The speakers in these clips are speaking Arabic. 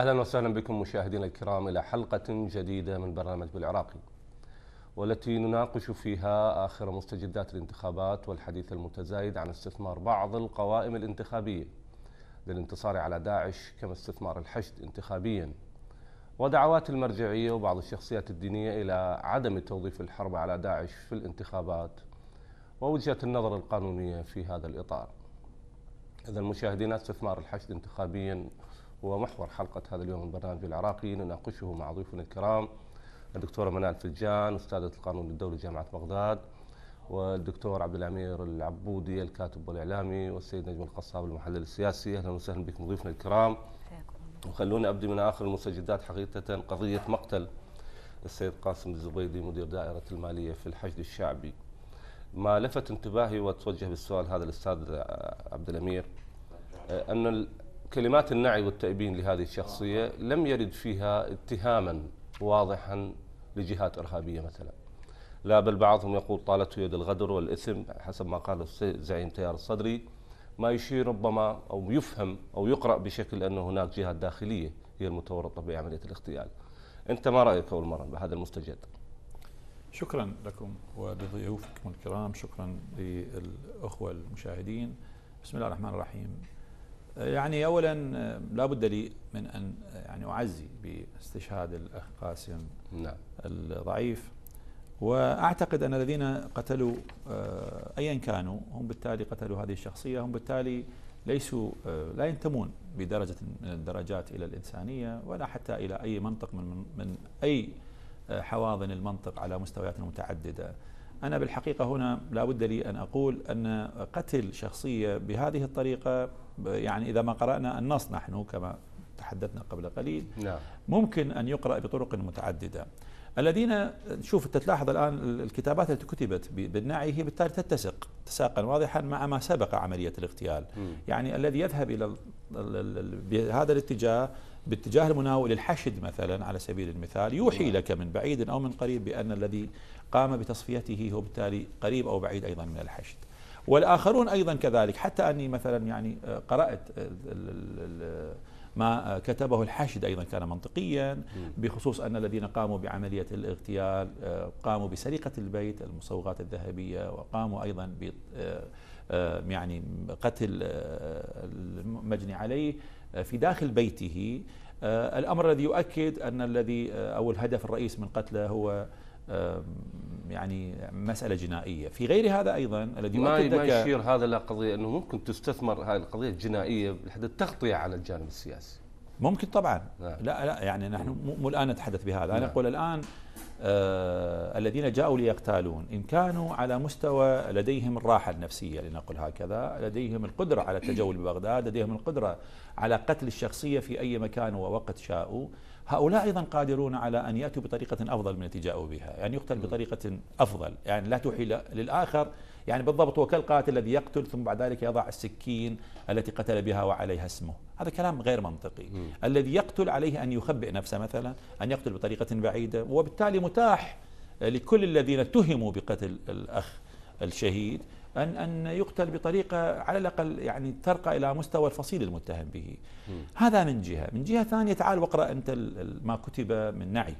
اهلا وسهلا بكم مشاهدينا الكرام الى حلقه جديده من برنامج بالعراقي والتي نناقش فيها اخر مستجدات الانتخابات والحديث المتزايد عن استثمار بعض القوائم الانتخابيه للانتصار على داعش كما استثمار الحشد انتخابيا ودعوات المرجعيه وبعض الشخصيات الدينيه الى عدم توظيف الحرب على داعش في الانتخابات ووجهه النظر القانونيه في هذا الاطار. اذا مشاهدينا استثمار الحشد انتخابيا هو محور حلقة هذا اليوم من برنامج العراقي نناقشه مع ضيوفنا الكرام الدكتورة منال فجان أستاذة القانون الدولي جامعة بغداد والدكتور عبد الامير العبودي الكاتب والاعلامي والسيد نجم القصاب المحلل السياسي اهلا وسهلا بكم ضيوفنا الكرام وخلوني ابدي من اخر المستجدات حقيقه قضيه مقتل السيد قاسم الزبيدي مدير دائره الماليه في الحشد الشعبي ما لفت انتباهي وتوجه بالسؤال هذا الأستاذ عبد الامير ان كلمات النعي والتأبين لهذه الشخصية لم يرد فيها اتهاما واضحا لجهات إرهابية مثلا لا بل بعضهم يقول طالته يد الغدر والإثم حسب ما قال زعيم تيار الصدري ما يشير ربما أو يفهم أو يقرأ بشكل أن هناك جهات داخلية هي المتورطة بعملية الاغتيال أنت ما رأيك أول مرة بهذا المستجد؟ شكرا لكم ولضيوفكم الكرام شكرا للأخوة المشاهدين بسم الله الرحمن الرحيم يعني اولا آه، لا بد لي من ان آه، يعني اعزي باستشهاد الاخ قاسم نعم. الضعيف واعتقد ان الذين قتلوا آه، ايا كانوا هم بالتالي قتلوا هذه الشخصيه هم بالتالي ليسوا لا ينتمون بدرجه من الدرجات الى الانسانيه ولا حتى الى اي منطق من من, من اي حواضن المنطق على مستويات متعدده أنا بالحقيقة هنا لا بد لي أن أقول أن قتل شخصية بهذه الطريقة يعني إذا ما قرأنا النص نحن كما تحدثنا قبل قليل نعم. ممكن أن يقرأ بطرق متعددة الذين شوف تلاحظ الآن الكتابات التي كتبت بالنعي هي بالتالي تتسق تساقا واضحا مع ما سبق عملية الاغتيال م. يعني الذي يذهب إلى بهذا الاتجاه باتجاه المناوئ للحشد مثلا على سبيل المثال يوحي نعم. لك من بعيد أو من قريب بأن الذي قام بتصفيته هو بالتالي قريب أو بعيد أيضا من الحشد والآخرون أيضا كذلك حتى أني مثلا يعني آه، قرأت آه، آه، ما كتبه الحشد أيضا كان منطقيا بخصوص أن الذين قاموا بعملية الاغتيال قاموا بسرقة البيت المصوغات الذهبية وقاموا أيضا ب يعني قتل المجني عليه في داخل بيته الأمر الذي يؤكد أن الذي أو الهدف الرئيس من قتله هو يعني مساله جنائيه في غير هذا ايضا الذي ما ما يشير هذا الى قضيه انه ممكن تستثمر هذه القضيه الجنائيه لحد التغطيه على الجانب السياسي ممكن طبعا لا نعم. لا, لا يعني نحن نعم. مو الان نتحدث بهذا انا نعم. اقول الان آه الذين جاءوا ليقتالون ان كانوا على مستوى لديهم الراحه النفسيه لنقل هكذا لديهم القدره على التجول ببغداد لديهم القدره على قتل الشخصيه في اي مكان ووقت شاءوا هؤلاء أيضا قادرون على أن يأتوا بطريقة أفضل من التي جاءوا بها يعني يقتل بطريقة أفضل يعني لا تحيل للآخر يعني بالضبط هو كالقاتل الذي يقتل ثم بعد ذلك يضع السكين التي قتل بها وعليها اسمه هذا كلام غير منطقي م. الذي يقتل عليه أن يخبئ نفسه مثلا أن يقتل بطريقة بعيدة وبالتالي متاح لكل الذين اتهموا بقتل الأخ الشهيد أن أن يقتل بطريقة على الأقل يعني ترقى إلى مستوى الفصيل المتهم به م. هذا من جهة من جهة ثانية تعال واقرأ أنت ما كتب من نعي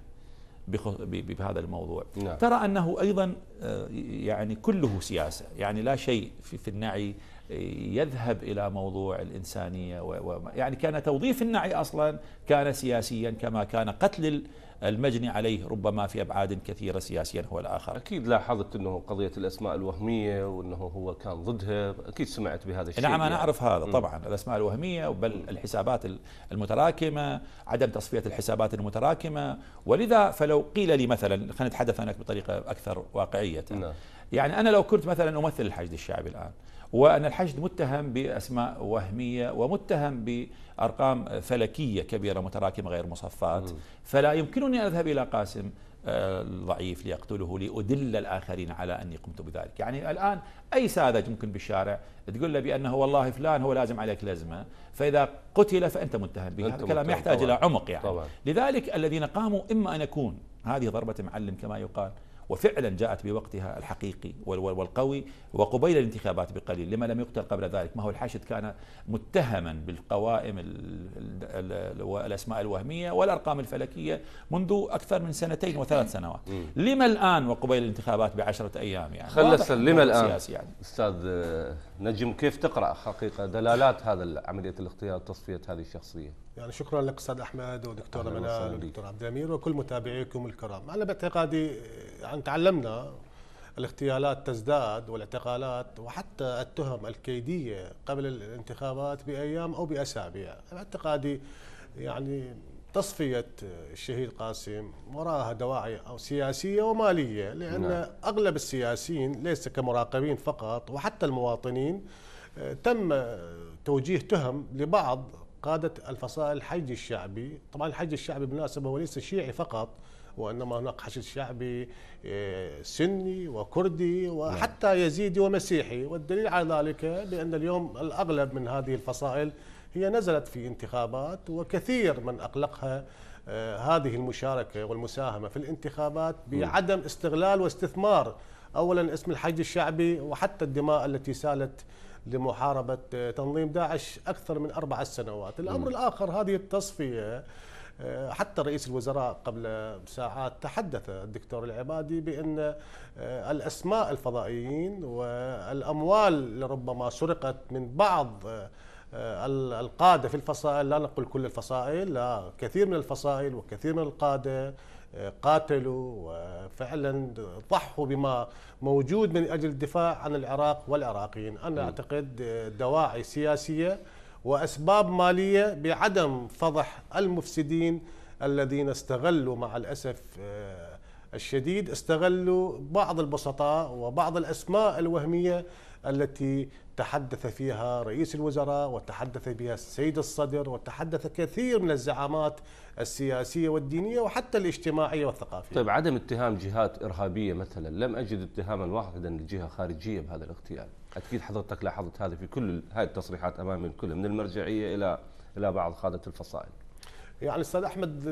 بهذا الموضوع نعم. ترى أنه أيضا آه، يعني كله سياسة يعني لا شيء في, في النعي آه، يذهب إلى موضوع الإنسانية و يعني كان توظيف النعي أصلا كان سياسيا كما كان قتل المجني عليه ربما في أبعاد كثيرة سياسيا هو الآخر أكيد لاحظت أنه قضية الأسماء الوهمية وأنه هو كان ضدها أكيد سمعت بهذا الشيء نعم أنا يعني. أعرف يعني. هذا طبعا الأسماء الوهمية بل الحسابات المتراكمة عدم تصفية الحسابات المتراكمة ولذا فلو قيل لي مثلا خلينا نتحدث عنك بطريقة أكثر واقعية نعم. يعني أنا لو كنت مثلا أمثل الحشد الشعبي الآن وأن الحشد متهم بأسماء وهمية ومتهم بأرقام فلكية كبيرة متراكمة غير مصفات فلا يمكنني أن أذهب إلى قاسم آه، الضعيف ليقتله لأدل الآخرين على أني قمت بذلك يعني الآن أي ساذج ممكن بالشارع تقول له بأنه والله فلان هو لازم عليك لازمة فإذا قتل فأنت متهم به هذا الكلام يحتاج إلى عمق يعني طبعا. لذلك الذين قاموا إما أن يكون هذه ضربة معلم كما يقال وفعلا جاءت بوقتها الحقيقي والقوي وقبيل الانتخابات بقليل لما لم يقتل قبل ذلك ما هو الحاشد كان متهما بالقوائم والأسماء الوهمية والأرقام الفلكية منذ أكثر من سنتين وثلاث سنوات لما الآن وقبيل الانتخابات بعشرة أيام يعني خلص لما الآن يعني. أستاذ آه، نجم كيف تقرأ حقيقة دلالات هذا عملية الاغتيال تصفية هذه الشخصية يعني شكرا لك استاذ احمد ودكتور منال ودكتور عبد الامير وكل متابعيكم الكرام، انا باعتقادي يعني تعلمنا الاغتيالات تزداد والاعتقالات وحتى التهم الكيديه قبل الانتخابات بايام او باسابيع، باعتقادي يعني تصفية الشهيد قاسم وراها دواعي أو سياسية ومالية لأن نعم. أغلب السياسيين ليس كمراقبين فقط وحتى المواطنين آه، تم توجيه تهم لبعض قادة الفصائل الحج الشعبي طبعا الحج الشعبي بالمناسبة هو ليس شيعي فقط وإنما هناك حشد شعبي آه، سني وكردي وحتى نعم. يزيدي ومسيحي والدليل على ذلك بأن اليوم الأغلب من هذه الفصائل هي نزلت في انتخابات وكثير من أقلقها آه، هذه المشاركة والمساهمة في الانتخابات نعم. بعدم استغلال واستثمار أولا اسم الحج الشعبي وحتى الدماء التي سالت لمحاربة آه، تنظيم داعش أكثر من أربع سنوات الأمر م. الآخر هذه التصفية آه، حتى رئيس الوزراء قبل ساعات تحدث الدكتور العبادي بأن آه، الأسماء الفضائيين والأموال لربما سرقت من بعض القادة في الفصائل لا نقول كل الفصائل لا كثير من الفصائل وكثير من القادة قاتلوا وفعلا ضحوا بما موجود من اجل الدفاع عن العراق والعراقيين، انا اعتقد دواعي سياسيه واسباب ماليه بعدم فضح المفسدين الذين استغلوا مع الاسف آه، الشديد استغلوا بعض البسطاء وبعض الاسماء الوهميه التي تحدث فيها رئيس الوزراء وتحدث بها السيد الصدر وتحدث كثير من الزعامات السياسية والدينية وحتى الاجتماعية والثقافية طيب عدم اتهام جهات إرهابية مثلا لم أجد اتهاما واحدا لجهة خارجية بهذا الاغتيال أكيد حضرتك لاحظت هذا في كل هذه التصريحات أمام الكل من المرجعية إلى إلى بعض قادة الفصائل يعني استاذ احمد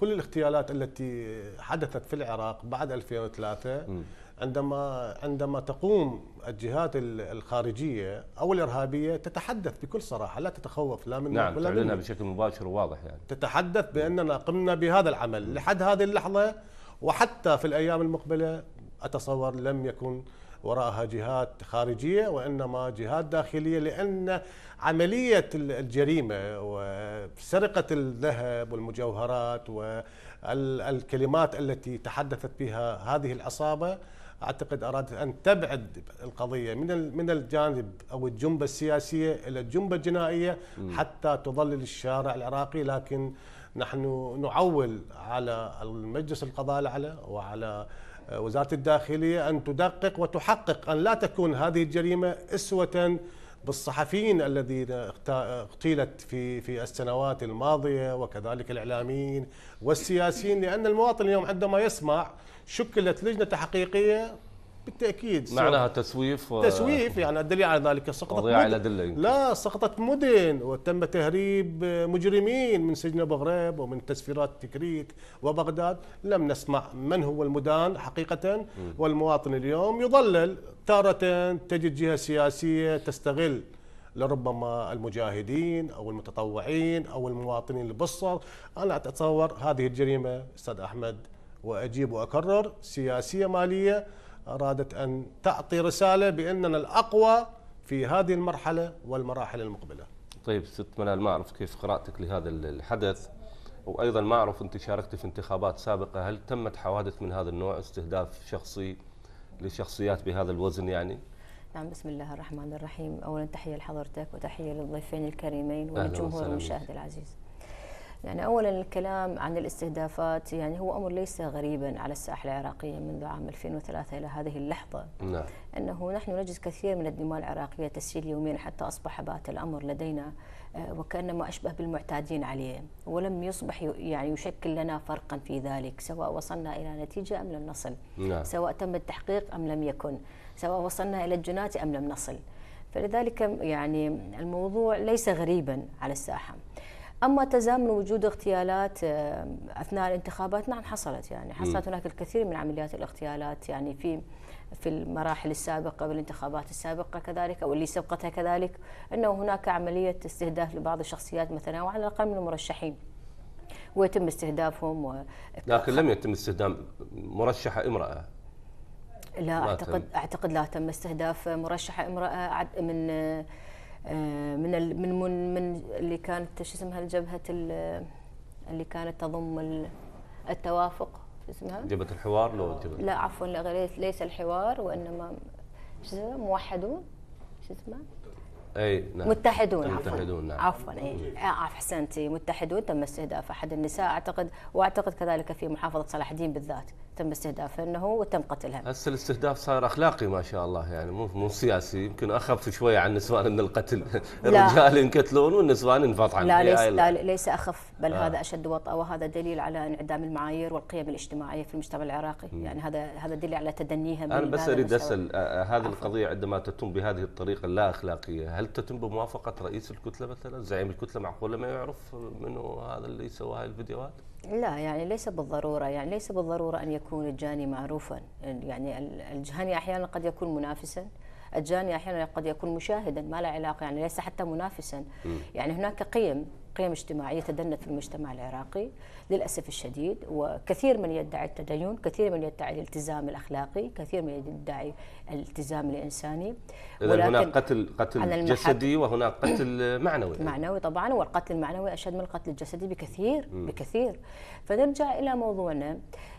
كل الاغتيالات التي حدثت في العراق بعد 2003 م. عندما عندما تقوم الجهات الخارجيه او الارهابيه تتحدث بكل صراحه لا تتخوف لا من نعم ولا تعلنها بشكل مباشر وواضح يعني تتحدث باننا قمنا بهذا العمل لحد هذه اللحظه وحتى في الايام المقبله اتصور لم يكن وراءها جهات خارجيه وانما جهات داخليه لان عمليه الجريمه وسرقه الذهب والمجوهرات و الكلمات التي تحدثت بها هذه العصابه اعتقد ارادت ان تبعد القضيه من من الجانب او الجنبه السياسيه الى الجنبه الجنائيه حتى تظلل الشارع العراقي لكن نحن نعول على المجلس القضاء الاعلى وعلى آه، وزاره الداخليه ان تدقق وتحقق ان لا تكون هذه الجريمه اسوه بالصحفيين الذين اغتيلت في في السنوات الماضيه وكذلك الاعلاميين والسياسيين لان المواطن اليوم عندما يسمع شكلت لجنه تحقيقيه بالتاكيد معناها تسويف و... تسويف يعني الدليل على ذلك سقطت مدن لا سقطت مدن وتم تهريب مجرمين من سجن بغرب ومن تسفيرات تكريت وبغداد لم نسمع من هو المدان حقيقه والمواطن اليوم يضلل تاره تجد جهه سياسيه تستغل لربما المجاهدين او المتطوعين او المواطنين البصر انا اتصور هذه الجريمه استاذ احمد واجيب واكرر سياسيه ماليه أرادت أن تعطي رسالة بأننا الأقوى في هذه المرحلة والمراحل المقبلة طيب ست منال ما أعرف كيف قراءتك لهذا الحدث وأيضا ما أعرف أنت شاركت في انتخابات سابقة هل تمت حوادث من هذا النوع استهداف شخصي لشخصيات بهذا الوزن يعني؟ نعم بسم الله الرحمن الرحيم أولا تحية لحضرتك وتحية للضيفين الكريمين وللجمهور المشاهد العزيز يعني أولا الكلام عن الاستهدافات يعني هو أمر ليس غريبا على الساحة العراقية منذ عام 2003 إلى هذه اللحظة نعم. أنه نحن نجد كثير من الدماء العراقية تسيل يوميا حتى أصبح بات الأمر لدينا آه، وكأنما أشبه بالمعتادين عليه ولم يصبح يعني يشكل لنا فرقا في ذلك سواء وصلنا إلى نتيجة أم لم نصل نعم. سواء تم التحقيق أم لم يكن سواء وصلنا إلى الجنات أم لم نصل فلذلك يعني الموضوع ليس غريبا على الساحة اما تزامن وجود اغتيالات آه، اثناء الانتخابات نعم حصلت يعني حصلت هناك الكثير من عمليات الاغتيالات يعني في في المراحل السابقه والانتخابات السابقه كذلك او اللي سبقتها كذلك انه هناك عمليه استهداف لبعض الشخصيات مثلا وعلى الاقل من المرشحين ويتم استهدافهم و... لكن لم يتم استخدام مرشحه امراه لا, لا اعتقد تم. اعتقد لا تم استهداف مرشحه امراه من آه، آه، من من من اللي كانت شو اسمها الجبهه اللي كانت تضم التوافق شو اسمها؟ جبهه الحوار لو جبهة آه، لا عفوا لا ليس الحوار وانما شو اسمها موحدون شو اسمها؟ اي نعم متحدون متحدون نعم عفوا اي آه، احسنتي متحدون تم استهداف احد النساء اعتقد واعتقد كذلك في محافظه صلاح الدين بالذات تم استهدافها انه وتم قتلها. هسه الاستهداف صار اخلاقي ما شاء الله يعني مو مو سياسي يمكن اخف شويه عن النسوان من القتل الرجال ينقتلون والنسوان ينفطعن لا ليس لا ليس اخف بل آه. هذا اشد وطأ وهذا دليل على انعدام المعايير والقيم الاجتماعيه في المجتمع العراقي م. يعني هذا هذا دليل على تدنيها انا بس اريد اسال آه، آه، هذه القضيه عندما تتم بهذه الطريقه اللا اخلاقيه هل تتم بموافقه رئيس الكتله مثلا زعيم الكتله معقوله ما يعرف منه هذا اللي سوى هاي الفيديوهات؟ لا يعني ليس بالضرورة يعني ليس بالضرورة أن يكون الجاني معروفا يعني الجاني أحيانا قد يكون منافسا الجاني أحيانا قد يكون مشاهدا ما له علاقة يعني ليس حتى منافسا م. يعني هناك قيم قيم اجتماعية تدنت في المجتمع العراقي للأسف الشديد وكثير من يدعي التدين كثير من يدعي الالتزام الأخلاقي كثير من يدعي الالتزام الإنساني إذا هناك قتل قتل جسدي وهناك قتل معنوي معنوي طبعا والقتل المعنوي أشد من القتل الجسدي بكثير م. بكثير فنرجع إلى موضوعنا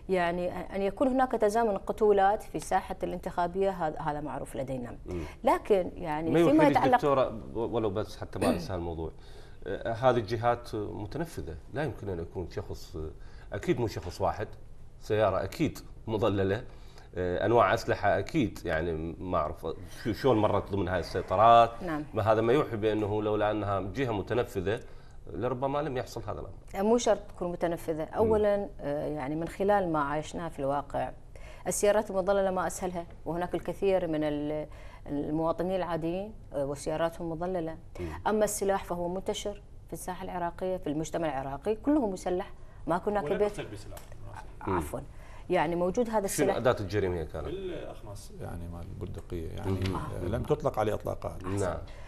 يعني أن يكون هناك تزامن قتولات في ساحة الانتخابية هذا معروف لدينا لكن يعني فيما يتعلق دكتورة ولو بس حتى ما أنسى الموضوع آه، هذه الجهات متنفذه لا يمكن ان يكون شخص آه، اكيد مو شخص واحد سياره اكيد مضلله آه، انواع اسلحه اكيد يعني ما اعرف شلون مرت ضمن هذه السيطرات نعم. ما هذا ما يوحي بانه لولا انها جهه متنفذه لربما لم يحصل هذا الامر يعني مو شرط تكون متنفذه اولا م. يعني من خلال ما عايشناه في الواقع السيارات المضلله ما اسهلها وهناك الكثير من المواطنين العاديين آه، وسياراتهم مظلله اما السلاح فهو منتشر في الساحه العراقيه في المجتمع العراقي كله مسلح ما كنا بيت آه، عفوا يعني موجود هذا السلاح شنو اداه الجريمه هي كانت؟ الاخماس يعني مال البندقيه يعني آه. آه. لم تطلق عليه اطلاقات نعم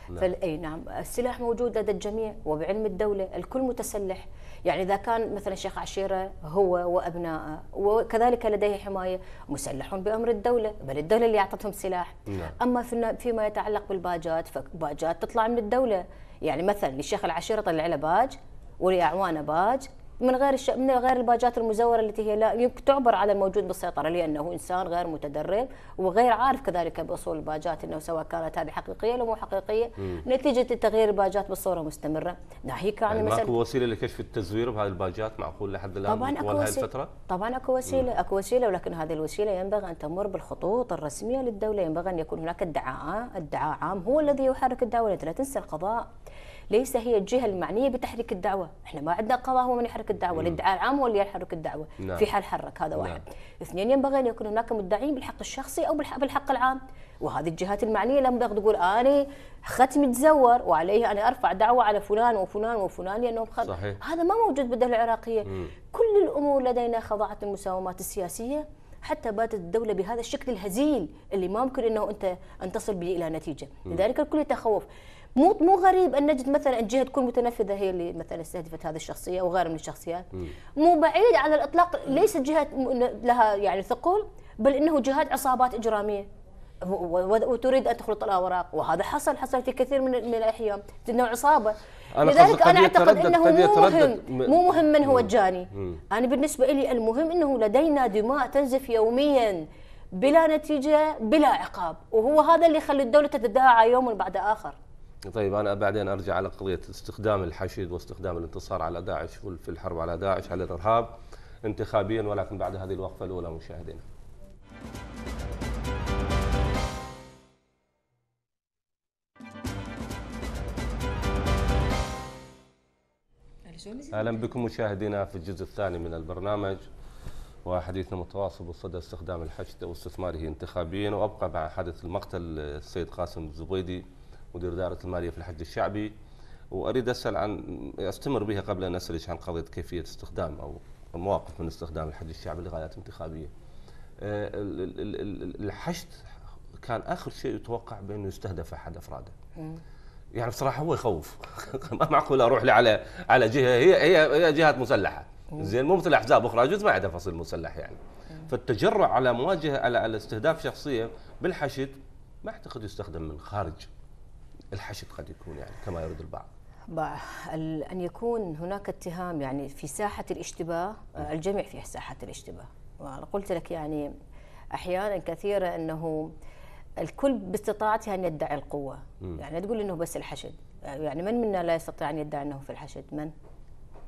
نعم فاي نعم السلاح موجود لدى الجميع وبعلم الدوله الكل متسلح يعني إذا كان مثلا شيخ عشيرة هو وأبنائه وكذلك لديه حماية مسلحون بأمر الدولة بل الدولة اللي أعطتهم سلاح نعم. أما فيما يتعلق بالباجات فباجات تطلع من الدولة يعني مثلا للشيخ العشيرة طلع له باج ولاعوانه باج من غير الش... من غير الباجات المزوره التي هي لا يمكن تعبر على الموجود بالسيطره لانه انسان غير متدرب وغير عارف كذلك باصول الباجات انه سواء كانت هذه حقيقيه او مو حقيقيه مم. نتيجه تغيير الباجات بصوره مستمره ناهيك عن يعني مثلا ماكو وسيله لكشف التزوير بهذه الباجات معقول لحد الان طبعا اكو وسيله الفترة؟ طبعا اكو وسيله مم. اكو وسيله ولكن هذه الوسيله ينبغي ان تمر بالخطوط الرسميه للدوله ينبغي ان يكون هناك ادعاء ادعاء عام هو الذي يحرك الدوله لا تنسى القضاء ليس هي الجهه المعنيه بتحريك الدعوه احنا ما عندنا هو من يحرك الدعوه الادعاء العام هو اللي يحرك الدعوه نعم. في حال حرك هذا نعم. واحد نعم. اثنين ينبغي ان يكون هناك مدعين بالحق الشخصي او بالحق العام وهذه الجهات المعنيه لم تقول انا ختمي تزور وعليه انا ارفع دعوه على فلان وفلان وفلان لانهم بخل... صحيح. هذا ما موجود بالدوله العراقيه مم. كل الامور لدينا خضعت للمساومات السياسيه حتى باتت الدولة بهذا الشكل الهزيل اللي ما ممكن انه انت ان تصل به الى نتيجة، لذلك الكل يتخوف، مو مو غريب ان نجد مثلا الجهه تكون متنفذه هي اللي مثلا استهدفت هذه الشخصيه او غير من الشخصيات مو بعيد على الاطلاق ليست جهه لها يعني ثقل بل انه جهات عصابات اجراميه وتريد ان تخلط الاوراق وهذا حصل حصل في كثير من الاحيان انه عصابه أنا لذلك انا اعتقد انه مو مهم مو مهم من هو الجاني انا بالنسبه لي المهم انه لدينا دماء تنزف يوميا بلا نتيجه بلا عقاب وهو هذا اللي يخلي الدوله تتداعى يوم بعد اخر طيب انا بعدين ارجع على قضيه استخدام الحشد واستخدام الانتصار على داعش في الحرب على داعش على الارهاب انتخابيا ولكن بعد هذه الوقفه الاولى مشاهدينا. اهلا بكم مشاهدينا في الجزء الثاني من البرنامج وحديثنا متواصل بصدد استخدام الحشد واستثماره انتخابيا وابقى مع حادث المقتل السيد قاسم الزبيدي مدير دائرة المالية في الحج الشعبي وأريد أسأل عن أستمر بها قبل أن أسألك عن قضية كيفية استخدام أو المواقف من استخدام الحج الشعبي لغايات انتخابية آه، الحشد كان آخر شيء يتوقع بأنه يستهدف أحد أفراده يعني بصراحة هو يخوف ما معقول أروح لي على على جهة هي هي, هي جهات مسلحة زين مو مثل أحزاب أخرى جزء ما عندها فصيل مسلح يعني فالتجرع على مواجهة على استهداف شخصية بالحشد ما أعتقد يستخدم من خارج الحشد قد يكون يعني كما يريد البعض أن يكون هناك اتهام يعني في ساحة الاشتباه آه، الجميع في ساحة الاشتباه وأنا قلت لك يعني أحيانا كثيرة أنه الكل باستطاعته أن يدعي القوة يعني تقول أنه بس الحشد آه، يعني من منا لا يستطيع أن يدعي أنه في الحشد من؟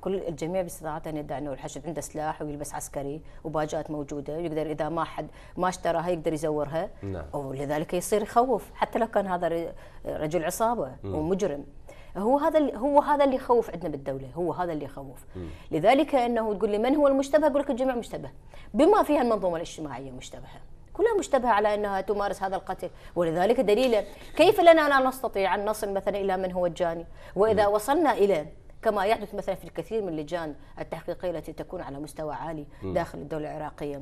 كل الجميع باستطاعته أن يدعي أنه الحشد عنده سلاح ويلبس عسكري وباجات موجودة ويقدر إذا ما حد ما اشتراها يقدر يزورها نعم. ولذلك يصير يخوف حتى لو كان هذا رجل عصابة م. ومجرم هو هذا هو هذا اللي يخوف عندنا بالدوله هو هذا اللي يخوف لذلك انه تقول لي من هو المشتبه اقول لك الجميع مشتبه بما فيها المنظومه الاجتماعيه مشتبهه كلها مشتبهه على انها تمارس هذا القتل ولذلك دليلا كيف لنا لا نستطيع ان نصل مثلا الى من هو الجاني واذا م. وصلنا الى كما يحدث مثلا في الكثير من اللجان التحقيقيه التي تكون على مستوى عالي داخل الدوله العراقيه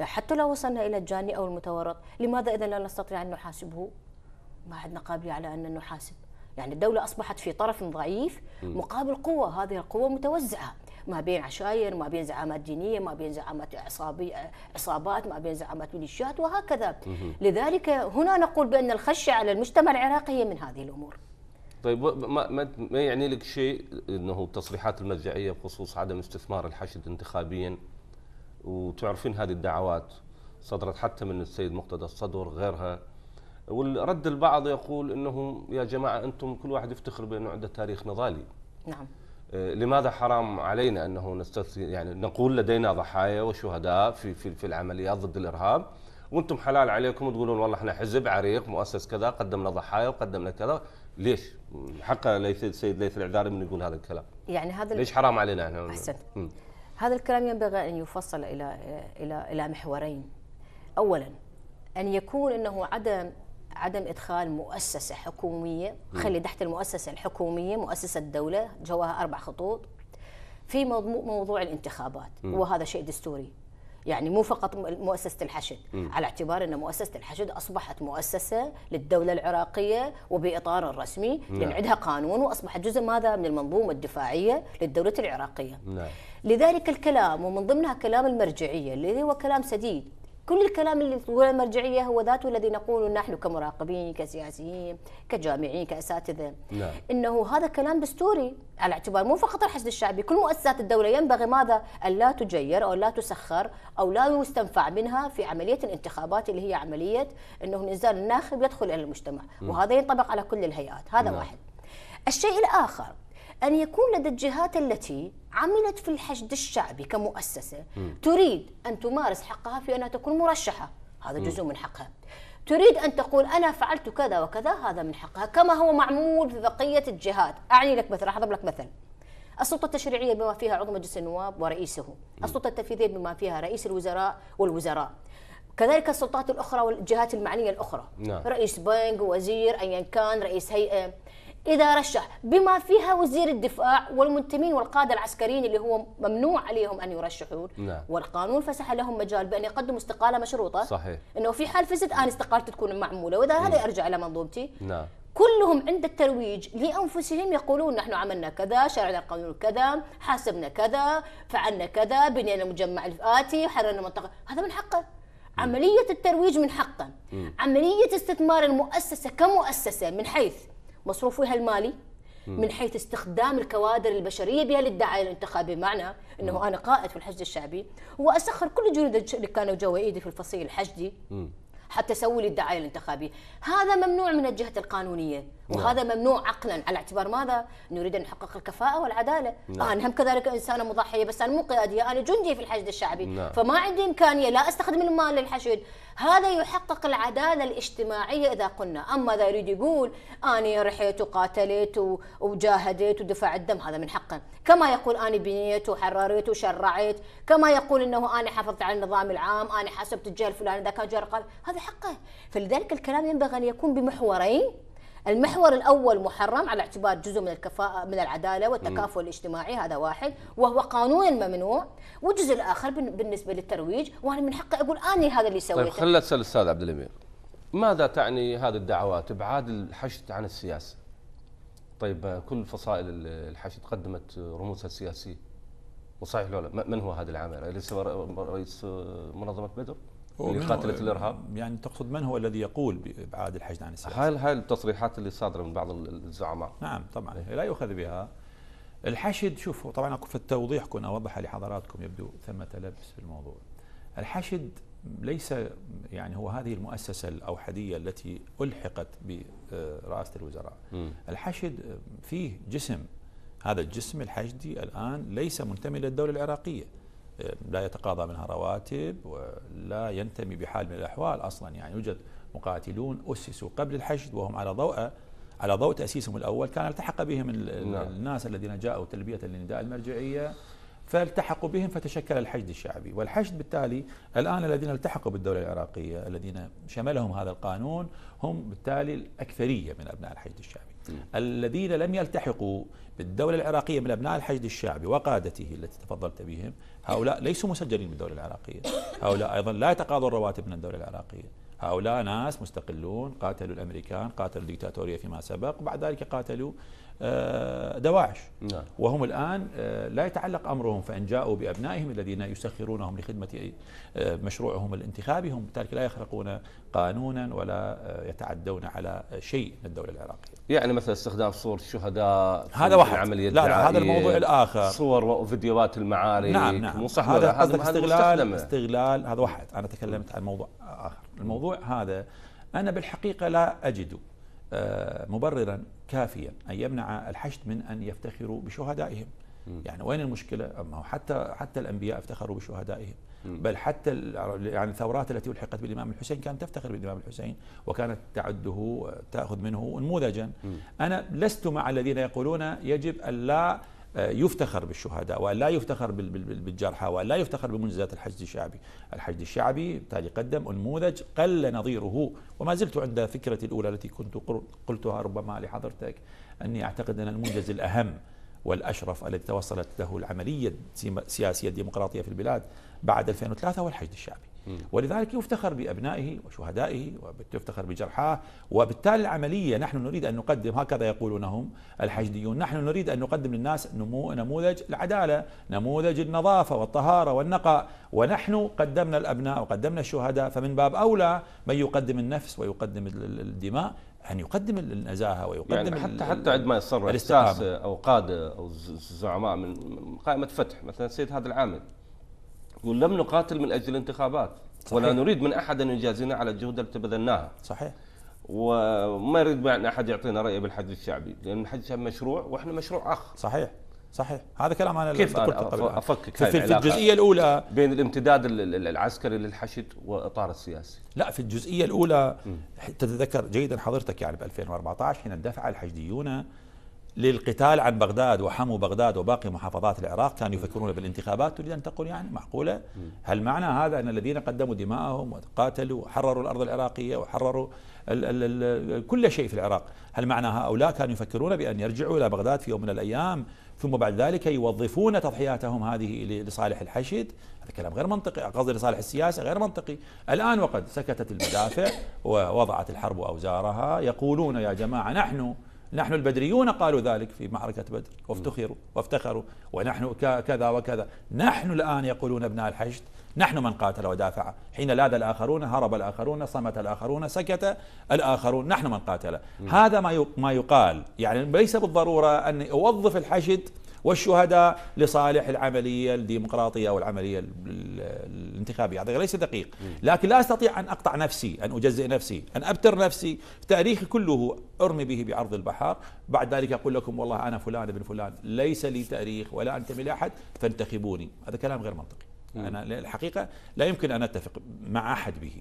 حتى لو وصلنا الى الجاني او المتورط لماذا اذا لا نستطيع ان نحاسبه ما عندنا قابليه على ان نحاسب يعني الدولة أصبحت في طرف ضعيف مقابل قوة هذه القوة متوزعة ما بين عشائر ما بين زعامات دينية ما بين زعامات عصابي عصابات ما بين زعامات ميليشيات وهكذا لذلك هنا نقول بأن الخشية على المجتمع العراقي هي من هذه الأمور طيب ما, ما, ما يعني لك شيء انه التصريحات المرجعيه بخصوص عدم استثمار الحشد انتخابيا وتعرفين هذه الدعوات صدرت حتى من السيد مقتدى الصدر غيرها والرد البعض يقول انه يا جماعه انتم كل واحد يفتخر بانه عنده تاريخ نضالي نعم آه، لماذا حرام علينا انه نستثني يعني نقول لدينا ضحايا وشهداء في في في العمليات ضد الارهاب وانتم حلال عليكم تقولون والله احنا حزب عريق مؤسس كذا قدمنا ضحايا وقدمنا كذا ليش؟ حقه السيد ليث العذاري من يقول هذا الكلام يعني هذا ليش حرام علينا احنا احسنت هذا الكلام ينبغي ان يفصل الى الى الى محورين اولا ان يكون انه عدم عدم ادخال مؤسسه حكوميه خلي تحت المؤسسه الحكوميه مؤسسه الدوله جواها اربع خطوط في موضوع الانتخابات وهذا شيء دستوري يعني مو فقط مؤسسه الحشد م. على اعتبار ان مؤسسه الحشد اصبحت مؤسسه للدوله العراقيه وباطار رسمي نعم. لان عندها قانون واصبحت جزء ماذا من المنظومه الدفاعيه للدوله العراقيه م. نعم. لذلك الكلام ومن ضمنها كلام المرجعيه الذي هو كلام سديد كل الكلام اللي تقوله المرجعية هو ذاته الذي نقوله نحن كمراقبين كسياسيين كجامعين كأساتذة نعم. إنه هذا كلام دستوري على اعتبار مو فقط الحشد الشعبي كل مؤسسات الدولة ينبغي ماذا ألا تجير أو لا تسخر أو لا يستنفع منها في عملية الانتخابات اللي هي عملية أنه نزال الناخب يدخل إلى المجتمع م. وهذا ينطبق على كل الهيئات هذا نعم. واحد الشيء الآخر أن يكون لدى الجهات التي عملت في الحشد الشعبي كمؤسسة م. تريد أن تمارس حقها في أنها تكون مرشحة هذا م. جزء من حقها تريد أن تقول أنا فعلت كذا وكذا هذا من حقها كما هو معمول في بقية الجهات أعني لك مثلا أحضر لك مثل السلطة التشريعية بما فيها عضو مجلس النواب ورئيسه م. السلطة التنفيذية بما فيها رئيس الوزراء والوزراء كذلك السلطات الأخرى والجهات المعنية الأخرى نعم. رئيس بنك وزير أيا كان رئيس هيئة إذا رشح بما فيها وزير الدفاع والمنتمين والقادة العسكريين اللي هو ممنوع عليهم أن يرشحون نعم. والقانون فسح لهم مجال بأن يقدموا استقالة مشروطة صحيح أنه في حال فزت أنا استقالتي تكون معمولة وإذا هذا أرجع نعم. إلى منظومتي نعم. كلهم عند الترويج لانفسهم يقولون نحن عملنا كذا، شرعنا القانون كذا، حاسبنا كذا، فعلنا كذا، بنينا مجمع الفئاتي، حررنا منطقه، هذا من حقه. عمليه الترويج من حقه. عمليه استثمار المؤسسه كمؤسسه من حيث مصروفها المالي من حيث استخدام الكوادر البشريه بها للدعايه للانتخابي بمعنى انه انا قائد في الحشد الشعبي واسخر كل الجنود اللي كانوا جوا ايدي في الفصيل الحشدي حتى اسوي لي الدعايه الانتخابيه، هذا ممنوع من الجهه القانونيه، وهذا نعم. ممنوع عقلا على اعتبار ماذا؟ نريد ان نحقق الكفاءه والعداله نعم. آه، انا هم كذلك انسانه مضحيه بس انا مو قياديه انا جندي في الحشد الشعبي نعم. فما عندي امكانيه لا استخدم المال للحشد هذا يحقق العداله الاجتماعيه اذا قلنا اما اذا يريد يقول انا رحت وقاتلت وجاهدت ودفعت دم هذا من حقه كما يقول انا بنيت وحررت وشرعت كما يقول انه انا حافظت على النظام العام انا حاسبت الجهه الفلانيه اذا كان جاء هذا حقه فلذلك الكلام ينبغي ان يكون بمحورين المحور الاول محرم على اعتبار جزء من الكفاءه من العداله والتكافل الاجتماعي هذا واحد وهو قانونا ممنوع والجزء الاخر بالنسبه للترويج وانا من حقي اقول اني هذا اللي طيب، سويته طيب خلينا نسال الاستاذ عبد الامير ماذا تعني هذه الدعوات ابعاد الحشد عن السياسه طيب كل فصائل الحشد قدمت رموزها السياسيه وصحيح لو لا من هو هذا العامل؟ اليس رئيس منظمه بدر؟ اللي قاتلت آه، الارهاب يعني تقصد من هو الذي يقول بابعاد الحشد عن السياسه؟ هاي هاي التصريحات اللي صادره من بعض الزعماء نعم طبعا إيه. لا يؤخذ بها الحشد شوفوا طبعا في التوضيح كنا اوضحها لحضراتكم يبدو ثمه لبس في الموضوع الحشد ليس يعني هو هذه المؤسسة الأوحدية التي ألحقت برئاسة الوزراء م. الحشد آه، فيه جسم هذا الجسم الحشدي الآن ليس منتمي للدولة العراقية لا يتقاضى منها رواتب ولا ينتمي بحال من الأحوال أصلا يعني يوجد مقاتلون أسسوا قبل الحشد وهم على ضوء على ضوء تأسيسهم الأول كان التحق بهم نعم. الناس الذين جاءوا تلبية لنداء المرجعية فالتحقوا بهم فتشكل الحشد الشعبي والحشد بالتالي الآن الذين التحقوا بالدولة العراقية الذين شملهم هذا القانون هم بالتالي الأكثرية من أبناء الحشد الشعبي الذين لم يلتحقوا بالدولة العراقية من أبناء الحشد الشعبي وقادته التي تفضلت بهم هؤلاء ليسوا مسجلين بالدولة العراقية هؤلاء أيضا لا يتقاضوا الرواتب من الدولة العراقية هؤلاء ناس مستقلون قاتلوا الأمريكان قاتلوا الديكتاتورية فيما سبق وبعد ذلك قاتلوا آه، دواعش نعم. وهم الآن آه، لا يتعلق أمرهم فإن جاءوا بأبنائهم الذين يسخرونهم لخدمة آه، مشروعهم الانتخابي هم بالتالي لا يخرقون قانونا ولا يتعدون على شيء من الدولة العراقية يعني مثلا استخدام صور الشهداء هذا واحد لا, لا هذا الموضوع الآخر صور وفيديوهات المعارك نعم نعم صح هذا, هذا استغلال استغلال هذا واحد أنا تكلمت عن موضوع آخر الموضوع هذا أنا بالحقيقة لا أجده آه، مبررا كافيا أن يمنع الحشد من أن يفتخروا بشهدائهم يعني وين المشكلة؟ أما هو حتى حتى الأنبياء افتخروا بشهدائهم بل حتى يعني الثورات التي ألحقت بالإمام الحسين كانت تفتخر بالإمام الحسين وكانت تعده تأخذ منه نموذجا أنا لست مع الذين يقولون يجب أن لا آه، يفتخر بالشهداء ولا يفتخر بالجرحى ولا يفتخر بمنجزات الحشد الشعبي الحشد الشعبي بالتالي قدم نموذج قل نظيره وما زلت عند فكرتي الأولى التي كنت قلتها ربما لحضرتك أني أعتقد أن المنجز الأهم والأشرف الذي توصلت له العملية السياسية الديمقراطية في البلاد بعد 2003 هو الحشد الشعبي ولذلك يفتخر بأبنائه وشهدائه ويفتخر بجرحاه وبالتالي العملية نحن نريد أن نقدم هكذا يقولون هم الحشديون نحن نريد أن نقدم للناس نمو نموذج العدالة نموذج النظافة والطهارة والنقاء ونحن قدمنا الأبناء وقدمنا الشهداء فمن باب أولى من يقدم النفس ويقدم الدماء أن يقدم النزاهة ويقدم يعني حتى حتى عندما يصرح أو قادة أو زعماء من قائمة فتح مثلا سيد هذا العامل ولم نقاتل من أجل الانتخابات صحيح. ولا نريد من أحد أن يجازينا على الجهود التي بذلناها صحيح وما يريد أن أحد يعطينا رأي بالحج الشعبي لأن الحج الشعبي مشروع وإحنا مشروع آخر صحيح صحيح هذا كلام انا كيف قلت افكك في, في الجزئيه الاولى بين الامتداد العسكري للحشد واطار السياسي لا في الجزئيه الاولى م. تتذكر جيدا حضرتك يعني ب 2014 حين دفع الحشديون للقتال عن بغداد وحموا بغداد وباقي محافظات العراق كانوا يفكرون بالانتخابات تريد أن تقول يعني معقولة هل معنى هذا أن الذين قدموا دماءهم وقاتلوا وحرروا الأرض العراقية وحرروا الـ الـ الـ كل شيء في العراق هل معنى هؤلاء كانوا يفكرون بأن يرجعوا إلى بغداد في يوم من الأيام ثم بعد ذلك يوظفون تضحياتهم هذه لصالح الحشد هذا كلام غير منطقي قصدي لصالح السياسة غير منطقي الآن وقد سكتت المدافع ووضعت الحرب أوزارها يقولون يا جماعة نحن نحن البدريون قالوا ذلك في معركة بدر وافتخروا وافتخروا ونحن كذا وكذا نحن الآن يقولون ابناء الحشد نحن من قاتل ودافع حين لاذ الآخرون هرب الآخرون صمت الآخرون سكت الآخرون نحن من قاتل هذا ما ما يقال يعني ليس بالضرورة أن أوظف الحشد والشهداء لصالح العملية الديمقراطية أو العملية الانتخابية هذا ليس دقيق لكن لا أستطيع أن أقطع نفسي أن أجزئ نفسي أن أبتر نفسي تاريخي كله أرمي به بعرض البحر بعد ذلك أقول لكم والله أنا فلان ابن فلان ليس لي تاريخ ولا أنتمي لأحد فانتخبوني هذا كلام غير منطقي أنا الحقيقة لا يمكن أن أتفق مع أحد به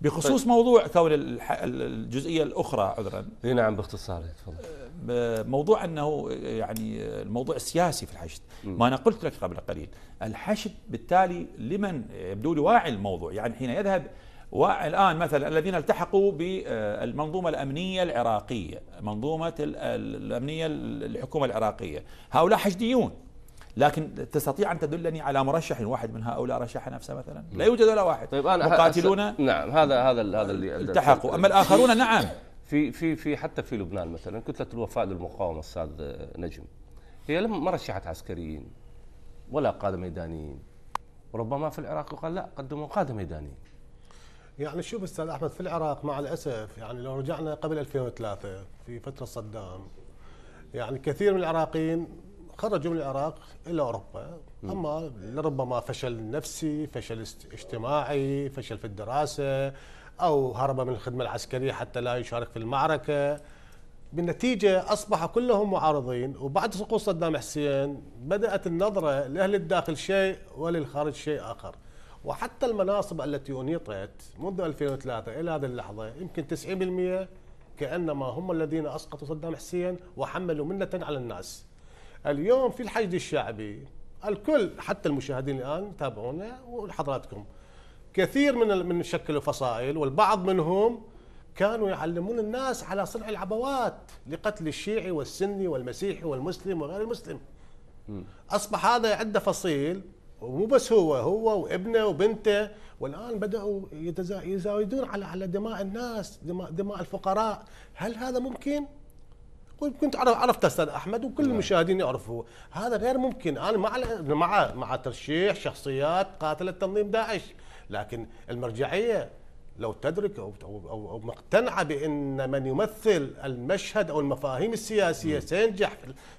بخصوص طيب. موضوع كون الجزئيه الاخرى عذرا اي نعم باختصار تفضل موضوع انه يعني الموضوع السياسي في الحشد م. ما انا قلت لك قبل قليل الحشد بالتالي لمن يبدو لي واعي الموضوع يعني حين يذهب والان مثلا الذين التحقوا بالمنظومه الامنيه العراقيه منظومه الامنيه الحكومه العراقيه هؤلاء حشديون لكن تستطيع ان تدلني على مرشح واحد من هؤلاء رشح نفسه مثلا لا نعم. يوجد ولا واحد طيب انا مقاتلون نعم هذا هذا هذا اللي التحقوا اما الاخرون نعم في في في حتى في لبنان مثلا كتله الوفاء للمقاومه استاذ نجم هي لم ما رشحت عسكريين ولا قاده ميدانيين وربما في العراق يقال لا قدموا قاده ميدانيين يعني شوف استاذ احمد في العراق مع الاسف يعني لو رجعنا قبل 2003 في فتره صدام يعني كثير من العراقيين خرجوا من العراق الى اوروبا اما لربما فشل نفسي فشل اجتماعي فشل في الدراسه او هرب من الخدمه العسكريه حتى لا يشارك في المعركه بالنتيجه أصبح كلهم معارضين وبعد سقوط صدام حسين بدات النظره لاهل الداخل شيء وللخارج شيء اخر وحتى المناصب التي انيطت منذ 2003 الى هذه اللحظه يمكن 90% كانما هم الذين اسقطوا صدام حسين وحملوا منه على الناس اليوم في الحشد الشعبي الكل حتى المشاهدين الان يتابعونا وحضراتكم كثير من من شكلوا فصائل والبعض منهم كانوا يعلمون الناس على صنع العبوات لقتل الشيعي والسني والمسيحي والمسلم وغير المسلم اصبح هذا عنده فصيل ومو بس هو هو وابنه وبنته والان بداوا يزايدون على على دماء الناس دماء, دماء الفقراء هل هذا ممكن كنت عرفت استاذ احمد وكل نعم. المشاهدين يعرفوه هذا غير ممكن انا مع مع مع ترشيح شخصيات قاتله تنظيم داعش لكن المرجعيه لو تدرك او او, أو مقتنعه بان من يمثل المشهد او المفاهيم السياسيه نعم. سينجح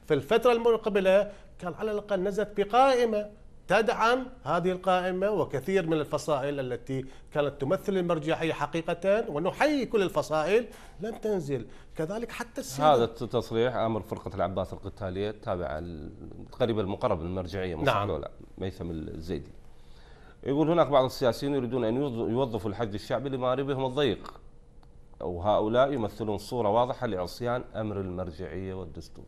في الفتره المقبله كان على الاقل نزلت بقائمه تدعم هذه القائمة وكثير من الفصائل التي كانت تمثل المرجعية حقيقة ونحيي كل الفصائل لم تنزل كذلك حتى السيرة هذا التصريح أمر فرقة العباس القتالية التابعة تقريبا المقرب للمرجعية نعم. ولا ميثم الزيدي يقول هناك بعض السياسيين يريدون أن يوظفوا الحج الشعبي لماربهم الضيق وهؤلاء يمثلون صورة واضحة لعصيان أمر المرجعية والدستور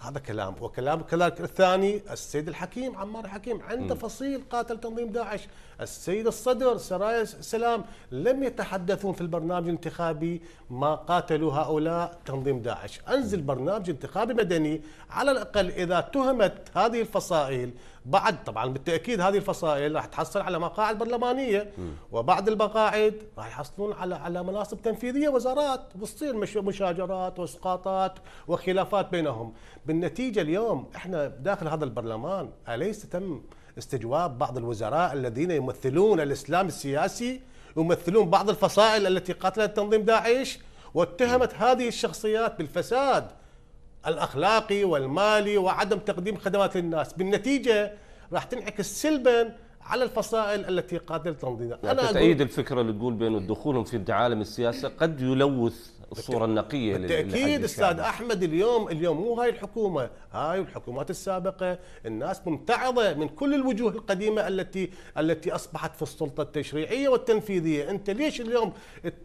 هذا كلام وكلام كذلك الثاني السيد الحكيم عمار الحكيم عنده فصيل قاتل تنظيم داعش السيد الصدر سرايا سلام لم يتحدثون في البرنامج الانتخابي ما قاتلوا هؤلاء تنظيم داعش أنزل برنامج انتخابي مدني على الأقل إذا تهمت هذه الفصائل بعد طبعا بالتاكيد هذه الفصائل راح تحصل على مقاعد برلمانيه وبعد المقاعد راح يحصلون على على مناصب تنفيذيه وزارات وتصير مشاجرات واسقاطات وخلافات بينهم بالنتيجه اليوم احنا داخل هذا البرلمان اليس تم استجواب بعض الوزراء الذين يمثلون الإسلام السياسي يمثلون بعض الفصائل التي قاتلت تنظيم داعش واتهمت هذه الشخصيات بالفساد الأخلاقي والمالي وعدم تقديم خدمات للناس بالنتيجة راح تنعكس سلباً على الفصائل التي قاتلت تنظيم يعني انا تأييد الفكره اللي تقول بان دخولهم في العالم السياسه قد يلوث الصوره النقيه بالتاكيد استاذ احمد اليوم اليوم مو هاي الحكومه هاي الحكومات السابقه الناس ممتعضه من كل الوجوه القديمه التي التي اصبحت في السلطه التشريعيه والتنفيذيه انت ليش اليوم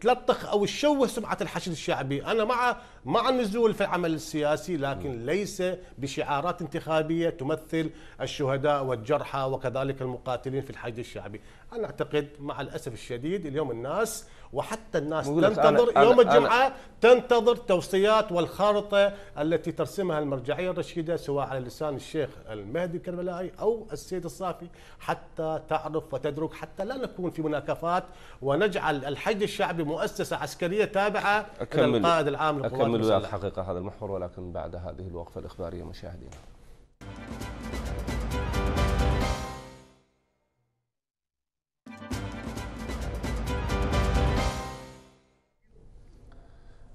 تلطخ او تشوه سمعه الحشد الشعبي انا مع مع النزول في العمل السياسي لكن ليس بشعارات انتخابيه تمثل الشهداء والجرحى وكذلك المقاتلين في الحشد الشعبي انا اعتقد مع الاسف الشديد اليوم الناس وحتى الناس تنتظر أنا يوم أنا الجمعه أنا تنتظر توصيات والخارطه التي ترسمها المرجعيه الرشيده سواء على لسان الشيخ المهدي الكربلائي او السيد الصافي حتى تعرف وتدرك حتى لا نكون في مناكفات ونجعل الحج الشعبي مؤسسه عسكريه تابعه للقائد العام للقوات المسلحه. اكمل الحقيقه هذا المحور ولكن بعد هذه الوقفه الاخباريه مشاهدينا.